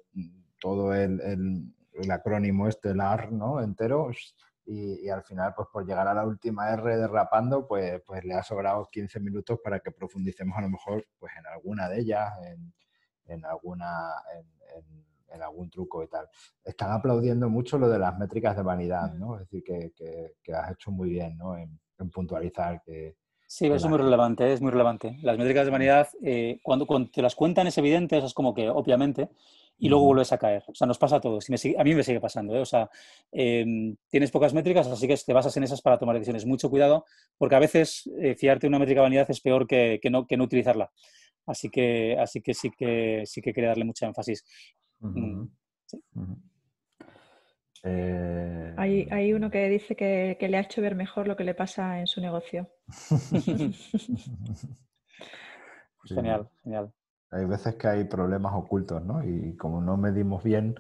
todo el, acrónimo estelar ¿no? Entero y, al final, pues por llegar a la última R derrapando, pues, pues le ha sobrado 15 minutos para que profundicemos a lo mejor pues en alguna de ellas, en, alguna... En, algún truco y tal. Están aplaudiendo mucho lo de las métricas de vanidad, ¿no? Es decir, que, has hecho muy bien, ¿no? En, puntualizar que... Sí, eso es muy relevante, es muy relevante. Las métricas de vanidad, eh, cuando, cuando, te las cuentan es evidente, eso es como que, obviamente, y luego vuelves a caer. O sea, nos pasa a todos. a mí me sigue pasando. ¿eh? O sea, em, tienes pocas métricas, así que te basas en esas para tomar decisiones. Mucho cuidado, porque a veces eh, fiarte una métrica vanidad es peor que, no, utilizarla. Así que, así que sí que sí que quería darle mucho énfasis. Mm, eh, hay, uno que dice que, que le ha hecho ver mejor lo que le pasa en su negocio. genial, genial. Hay veces que hay problemas ocultos, ¿no? Y como no medimos bien,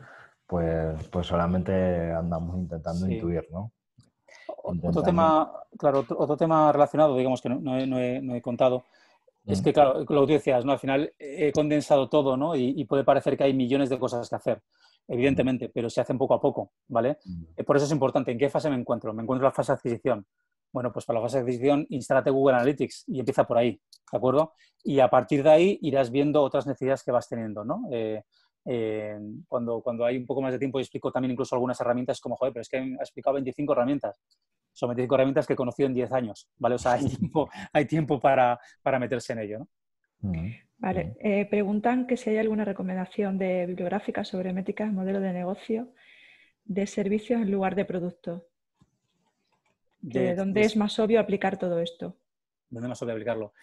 pues, pues solamente andamos intentando intuir, ¿no? Otro tema, claro, otro, tema relacionado, digamos, que no, he, no, he, contado, es que, claro, lo que decías, ¿no? Al final he condensado todo, ¿no? Y, y puede parecer que hay millones de cosas que hacer evidentemente, pero se hacen poco a poco, ¿vale? Eh, por eso es importante en qué fase me encuentro. Me encuentro en la fase de adquisición, bueno, pues para la fase de adquisición, instálate Google Analytics y empieza por ahí, ¿de acuerdo? Y a partir de ahí irás viendo otras necesidades que vas teniendo, ¿no? Eh, eh, cuando, cuando hay un poco más de tiempo, yo explico también incluso algunas herramientas como, joder, pero es que ha explicado 25 herramientas. Son 25 herramientas que he conocido en 10 años, ¿vale? O sea, hay tiempo, hay tiempo para, meterse en ello, ¿no? Mm. Vale, mm. Eh, preguntan que si hay alguna recomendación de bibliográfica sobre métricas, modelo de negocio, de servicios en lugar de productos de, eh, ¿Dónde es más obvio aplicar todo esto? ¿Dónde es más obvio aplicarlo?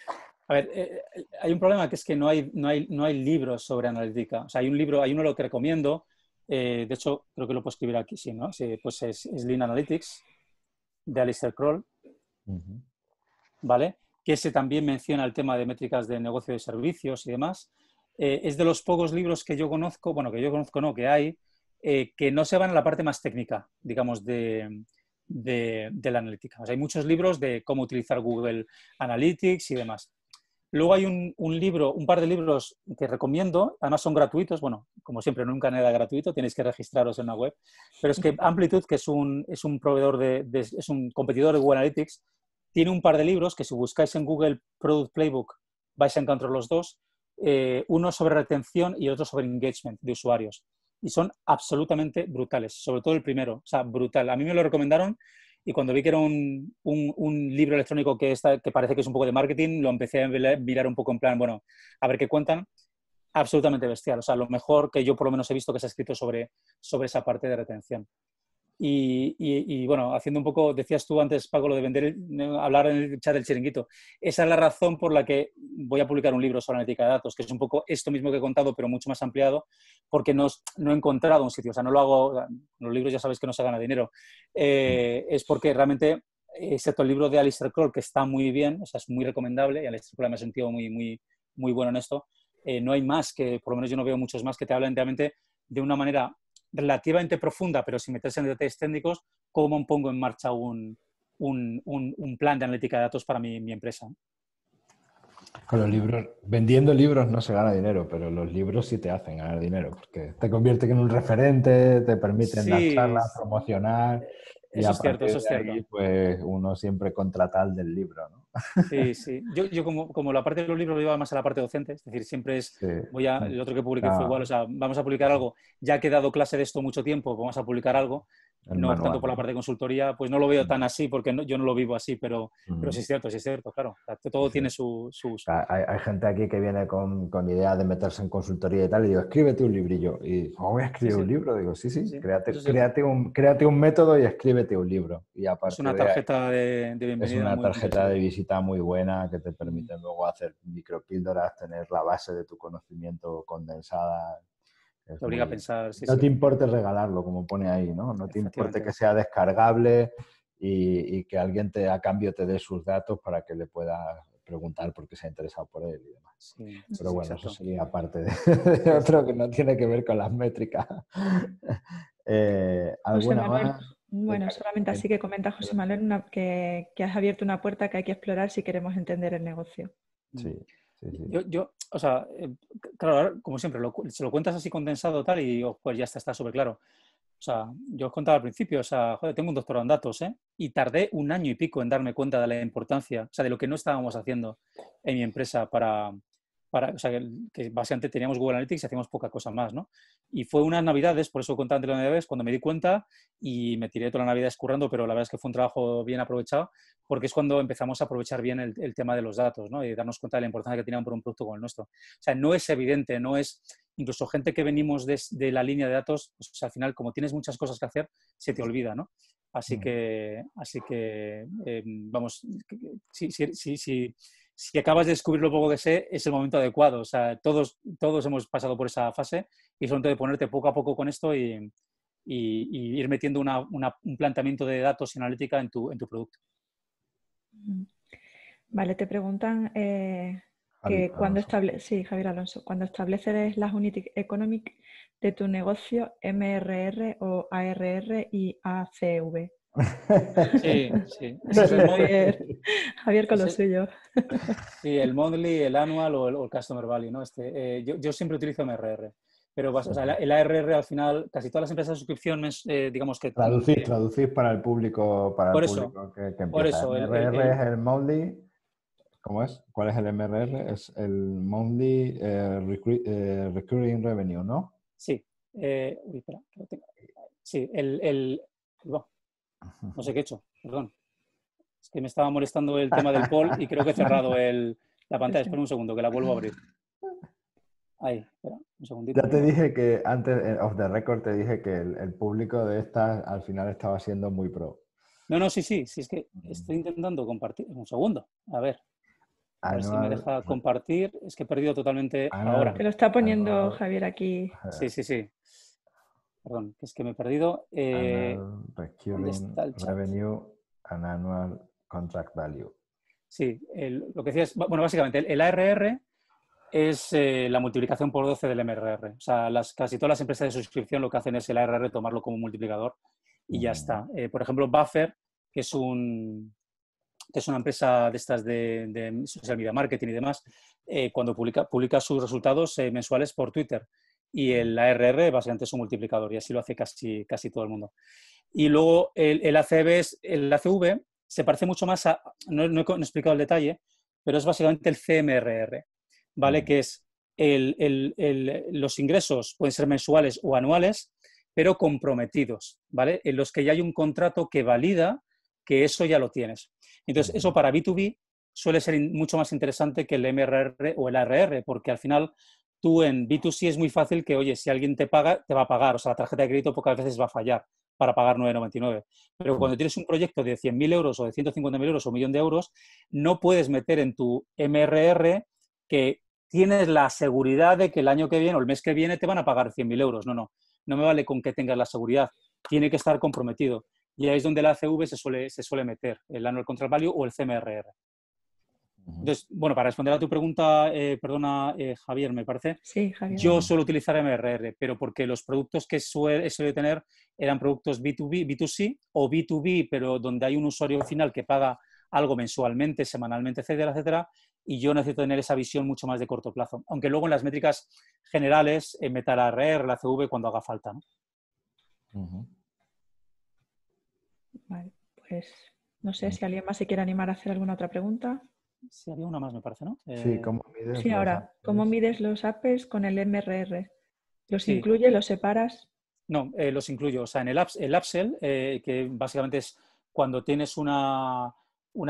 A ver, eh, eh, hay un problema que es que no hay, no hay, no hay libros sobre analítica. O sea, hay un libro, hay uno lo que recomiendo, de hecho, creo que lo puedo escribir aquí, sí, ¿no? pues es, Lean Analytics, de Alistair Kroll, ¿vale? Que ese también menciona el tema de métricas de negocio de servicios y demás. es de los pocos libros que yo conozco, bueno, que yo conozco no, que hay, que no se van a la parte más técnica, digamos, de, de, la analítica. hay muchos libros de cómo utilizar Google Analytics y demás. Luego hay un, libro, un par de libros que recomiendo, además son gratuitos, bueno, como siempre, nunca nada gratuito, tenéis que registraros en la web, pero es que Amplitude, que es un, es un proveedor de, es un competidor de Google Analytics, tiene un par de libros que si buscáis en Google Product Playbook vais a encontrar los dos, eh, uno sobre retención y otro sobre engagement de usuarios y son absolutamente brutales, sobre todo el primero, o sea, brutal. A mí me lo recomendaron y cuando vi que era un, libro electrónico que, está, que parece que es un poco de marketing, lo empecé a mirar un poco en plan, bueno, a ver qué cuentan. Absolutamente bestial, o sea, lo mejor que yo por lo menos he visto que se ha escrito sobre, sobre esa parte de retención. Y, bueno, haciendo un poco, decías tú antes, Paco, lo de vender, hablar en el chat del chiringuito. Esa es la razón por la que voy a publicar un libro sobre ética de datos, que es un poco esto mismo que he contado, pero mucho más ampliado, porque no, he encontrado un sitio. O sea, no lo hago, los libros ya sabéis que no se gana dinero. Eh, es porque realmente, excepto el libro de Alistair Kroll, que está muy bien, o sea, es muy recomendable, y Alistair Kroll me ha sentido muy, muy, muy bueno en esto, eh, no hay más que, por lo menos yo no veo muchos más que te hablan realmente de una manera relativamente profunda, pero sin meterse en detalles técnicos, cómo pongo en marcha un, plan de analítica de datos para mi, empresa. Con los libros, vendiendo libros no se gana dinero, pero los libros sí te hacen ganar dinero, porque te convierten en un referente, te permiten sí. promocionar. Eso es cierto, eso es cierto. pues uno siempre contrata al del libro, ¿no? Sí, sí. Yo, yo como, la parte de los libros lo llevaba más a la parte docente, es decir, siempre es, voy a, el otro que publiqué fue ah. igual, o sea, vamos a publicar algo, ya que he dado clase de esto mucho tiempo, pues vamos a publicar algo, no tanto por la parte de consultoría, pues no lo veo mm. tan así, porque yo no lo vivo así, pero, pero sí es cierto, sí es cierto, claro. Todo tiene su, Hay, gente aquí que viene con, con idea de meterse en consultoría y tal, y digo, escríbete un librillo. Y ¿cómo oh, voy a escribir un libro. Digo, sí, sí, créate, créate, un, método y escríbete un libro. Y aparte es una tarjeta de, visita muy buena que te permite luego hacer micropíldoras, tener la base de tu conocimiento condensada no te importe regalarlo, como pone ahí, ¿no? No te importe que sea descargable y, que alguien te, a cambio te dé sus datos para que le pueda preguntar por qué se ha interesado por él y demás. Pero bueno, eso sería parte de, otro que no tiene que ver con las métricas. Eh, José Manuel, Bueno, solamente así que comenta José Manuel que, que has abierto una puerta que hay que explorar si queremos entender el negocio. Sí. Yo, o sea, eh, claro, como siempre, se lo cuentas así condensado tal y pues ya está, está súper claro. O sea, yo os contaba al principio, o sea, joder, tengo un doctorado en datos, ¿eh? Y tardé un año y pico en darme cuenta de la importancia, o sea, de lo que no estábamos haciendo en mi empresa para, para, o sea, que básicamente teníamos Google Analytics y hacíamos poca cosa más, ¿no? Y fue unas navidades, por eso contaba de las navidades, cuando me di cuenta y me tiré toda la navidad escurrando, pero la verdad es que fue un trabajo bien aprovechado, porque es cuando empezamos a aprovechar bien el, tema de los datos, ¿no? Y darnos cuenta de la importancia que tenían por un producto como el nuestro. O sea, no es evidente, no es... Incluso gente que venimos de, la línea de datos, pues, al final, como tienes muchas cosas que hacer, se te olvida, ¿no? Así mm. que, así que em, vamos, Sí, sí, sí si acabas de descubrir lo poco que sé, es el momento adecuado. O sea, todos, todos hemos pasado por esa fase y es momento de ponerte poco a poco con esto y, ir metiendo un planteamiento de datos y analítica en tu, en tu producto. Vale, te preguntan eh, que cuando estableces, las unit economic de tu negocio MRR o ARR y ACV. Sí, sí. Javier, con lo sí. Sí, el monthly, el annual o el, customer value, ¿no? Este, eh, yo, siempre utilizo MRR. Pero o el, ARR al final, casi todas las empresas de suscripción, eh, digamos que... Traducir, eh, traducir para el público, para que, Por eso, el, MRR es el monthly... ¿Cómo es? ¿Cuál es el MRR? Es el Monthly Recurring Revenue, ¿no? Sí. uy, espera, Sí, el... el no sé qué he hecho, perdón. Es que me estaba molestando el tema del poll y creo que he cerrado la pantalla. Espera un segundo, que la vuelvo a abrir. Ahí, espera, un segundito. Ya te dije que antes, eh, off the record, te dije que el, público de esta al final estaba siendo muy pro. No, no, sí, sí, sí, es que mm. estoy intentando compartir. Un segundo, a ver. A ver si me deja compartir. Es que he perdido totalmente ah, ahora. que lo está poniendo Javier aquí. Sí, sí, sí. Perdón, que es que me he perdido. Eh, recurring Revenue and Annual Contract Value. Sí, lo que decía bueno, básicamente el, ARR es eh, la multiplicación por 12 del MRR. O sea, casi todas las empresas de suscripción lo que hacen es el ARR tomarlo como multiplicador y ya está. Eh, por ejemplo, Buffer, que es que es una empresa de estas de, social media marketing y demás, eh, cuando publica, sus resultados mensuales por Twitter y el ARR básicamente es un multiplicador y así lo hace casi, casi todo el mundo. Y luego el, el ACV el ACV se parece mucho más a, no, he, explicado el detalle, pero es básicamente el CMRR, ¿vale? Que es los ingresos pueden ser mensuales o anuales, pero comprometidos, ¿vale? En los que ya hay un contrato que valida que eso ya lo tienes. Entonces, eso para B2B suele ser mucho más interesante que el MRR o el ARR, porque al final tú en B2C es muy fácil que, oye, si alguien te paga, te va a pagar. O sea, la tarjeta de crédito pocas veces va a fallar para pagar 9,99. Pero cuando tienes un proyecto de 100.000 euros o de 150.000 euros o un millón de euros, no puedes meter en tu MRR que tienes la seguridad de que el año que viene o el mes que viene te van a pagar 100.000 euros. No, no, no me vale con que tengas la seguridad. Tiene que estar comprometido. Y ahí es donde la ACV se suele, se suele meter, el Annual Contract Value o el CMRR. Entonces, bueno, para responder a tu pregunta, eh, perdona, eh, Javier, me parece. Sí, Javier. Yo suelo utilizar MRR, pero porque los productos que suele, tener eran productos B2B, B2C o B2B, pero donde hay un usuario final que paga algo mensualmente, semanalmente, etcétera, etcétera. Y yo necesito tener esa visión mucho más de corto plazo. Aunque luego en las métricas generales meta meter la RR, la CV cuando haga falta. ¿no? Vale, pues no sé si alguien más se quiere animar a hacer alguna otra pregunta. Sí, había una más, me parece, ¿no? Sí, eh, ¿cómo mides? ahora, ¿cómo mides los APEs con el MRR? ¿Los incluye, los separas? No, eh, los incluyo. O sea, en el, apps, el upsell, eh, que básicamente es cuando tienes una,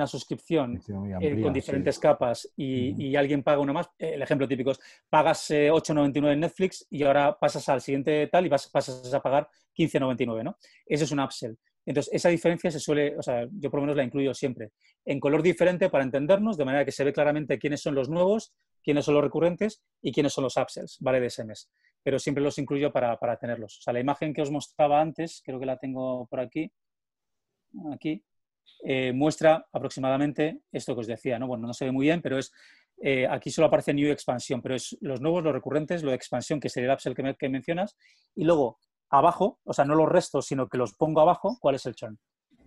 suscripción con diferentes capas y, alguien paga una más, el ejemplo típico es, pagas 8,99 en Netflix y ahora pasas al siguiente tal y vas, pasas a pagar 15,99, ¿no? Ese es un upsell. Entonces, esa diferencia se suele, o sea, yo por lo menos la incluyo siempre, en color diferente para entendernos, de manera que se ve claramente quiénes son los nuevos, quiénes son los recurrentes y quiénes son los upsells, ¿vale? De ese mes. Pero siempre los incluyo para, tenerlos. O sea, la imagen que os mostraba antes, creo que la tengo por aquí, aquí, eh, muestra aproximadamente esto que os decía, ¿no? Bueno, no se ve muy bien, pero es, eh, aquí solo aparece New Expansión, pero es los nuevos, los recurrentes, lo de expansión, que sería el upsell que, que mencionas, y luego abajo, o sea, no los restos, sino que los pongo abajo, cuál es el churn,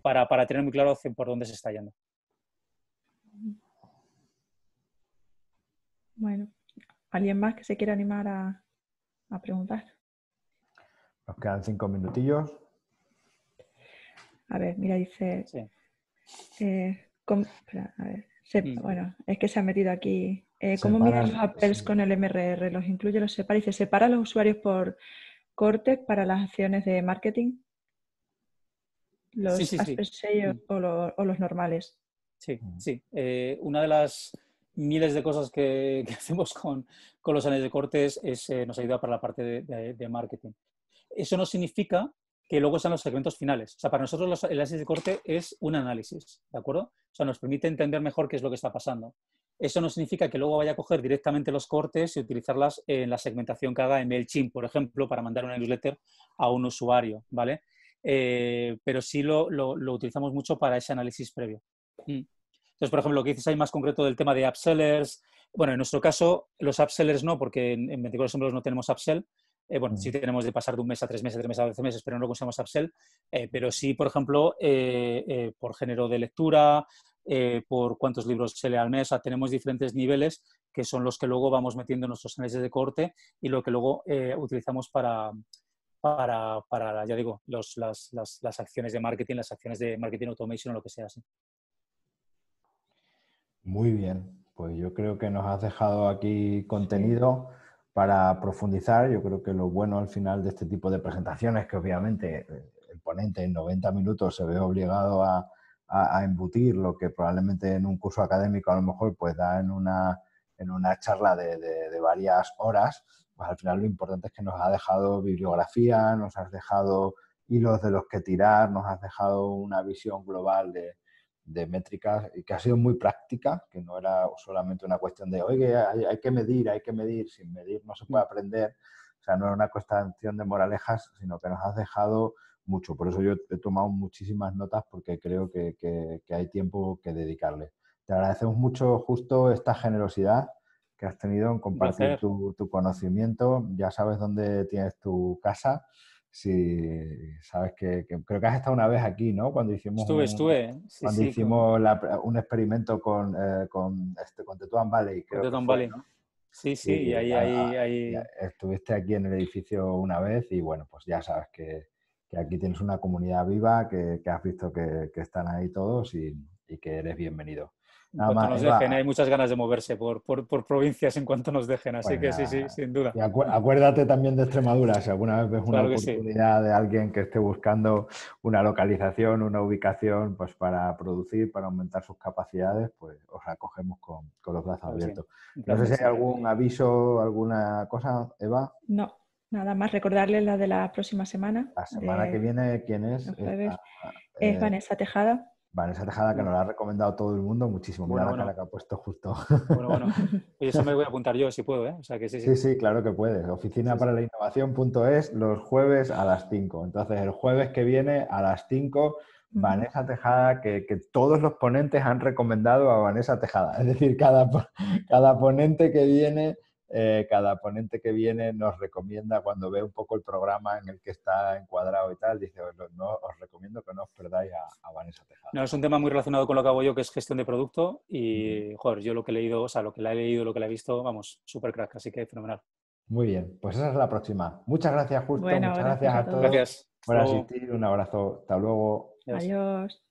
para, tener muy claro por dónde se está yendo. Bueno, ¿alguien más que se quiera animar a, preguntar? Nos quedan cinco minutillos. A ver, mira, dice. Eh, mm. Bueno, es que se ha metido aquí. Eh, ¿Cómo miran los appels con el MRR? ¿Los incluye, los separa? Dice, ¿separa a los usuarios por cortes para las acciones de marketing? ¿Los sí, sí, mm. O, los normales? Sí, mm. sí. Eh, una de las miles de cosas que, hacemos con, los análisis de cortes es, eh, nos ayuda para la parte de, marketing. Eso no significa que luego sean los segmentos finales. O sea, para nosotros el análisis de corte es un análisis, ¿de acuerdo? O sea, nos permite entender mejor qué es lo que está pasando. Eso no significa que luego vaya a coger directamente los cortes y utilizarlas en la segmentación que haga MailChimp, por ejemplo, para mandar una newsletter a un usuario, ¿vale? Eh, pero sí lo, utilizamos mucho para ese análisis previo. Mm. Entonces, por ejemplo, lo que dices ahí más concreto del tema de upsellers. Bueno, en nuestro caso, los upsellers no, porque en, en 24 ejemplos no tenemos upsell. Eh, bueno, sí mm. tenemos de pasar de un mes a tres meses, tres meses a doce meses, pero no lo upsell. Eh, pero sí, por ejemplo, por género de lectura, eh, por cuántos libros se lee al mes. tenemos diferentes niveles que son los que luego vamos metiendo en nuestros análisis de corte y lo que luego eh, utilizamos para, para, ya digo, las, las, las, acciones de marketing, las acciones de marketing automation o lo que sea. así. Muy bien, pues yo creo que nos has dejado aquí contenido para profundizar. Yo creo que lo bueno al final de este tipo de presentaciones, que obviamente eh, el ponente en 90 minutos se ve obligado a, a, embutir lo que probablemente en un curso académico a lo mejor pues da en una, en una charla de, varias horas, pues al final lo importante es que nos ha dejado bibliografía, nos has dejado hilos de los que tirar, nos has dejado una visión global de, métricas y que ha sido muy práctica, que no era solamente una cuestión de, oye, hay, hay, que medir, hay que medir, sin medir no se puede aprender. O sea, no era una cuestión de moralejas, sino que nos has dejado mucho. Por eso yo he tomado muchísimas notas porque creo que, que, hay tiempo que dedicarle. Te agradecemos mucho justo esta generosidad que has tenido en compartir tu, tu, conocimiento. Ya sabes dónde tienes tu casa. Si sabes que, creo que has estado una vez aquí, ¿no? Cuando hicimos estuve, un, estuve. cuando hicimos un experimento con eh, con este con Tetuán Valley. Valley. Sí, sí. y ahí, ahí, ahí, estuviste aquí en el edificio una vez y bueno, pues ya sabes que que aquí tienes una comunidad viva, que, has visto que, están ahí todos y, que eres bienvenido. en cuanto nos dejen, hay muchas ganas de moverse por, provincias en cuanto nos dejen, así pues que sí, sí, sin duda. Y acuérdate también de Extremadura, si alguna vez ves una comunidad de alguien que esté buscando una localización, una ubicación pues para producir, para aumentar sus capacidades, pues os acogemos con, los brazos pues abiertos. No sé si hay algún aviso, alguna cosa, Eva. No, Nada más recordarles la de la próxima semana. La eh, semana que viene, ¿quién es? Eh, ah, ah, es eh, Vanessa Tejada. Vanessa Tejada, que nos la ha recomendado todo el mundo muchísimo. Bueno, la que ha puesto justo. Bueno, bueno. Y eso me voy a apuntar yo, si puedo, ¿eh? O sea, que sí, sí. claro que puedes. Oficina para la innovación.es los jueves a las 5. Entonces, el jueves que viene a las 5 Vanessa Tejada, que, todos los ponentes han recomendado a Vanessa Tejada. Es decir, cada, cada ponente que viene eh, cada ponente que viene nos recomienda cuando ve un poco el programa en el que está encuadrado y tal, dice, no, os recomiendo que no os perdáis a, Vanessa Tejada. No, es un tema muy relacionado con lo que hago yo, que es gestión de producto y, joder, yo lo que he leído, o sea, lo que la he leído, lo que la he visto, vamos, súper crack, así que fenomenal. Muy bien, pues esa es la próxima. Muchas gracias, Justo, muchas gracias, a todos por asistir, un abrazo, hasta luego. Adiós.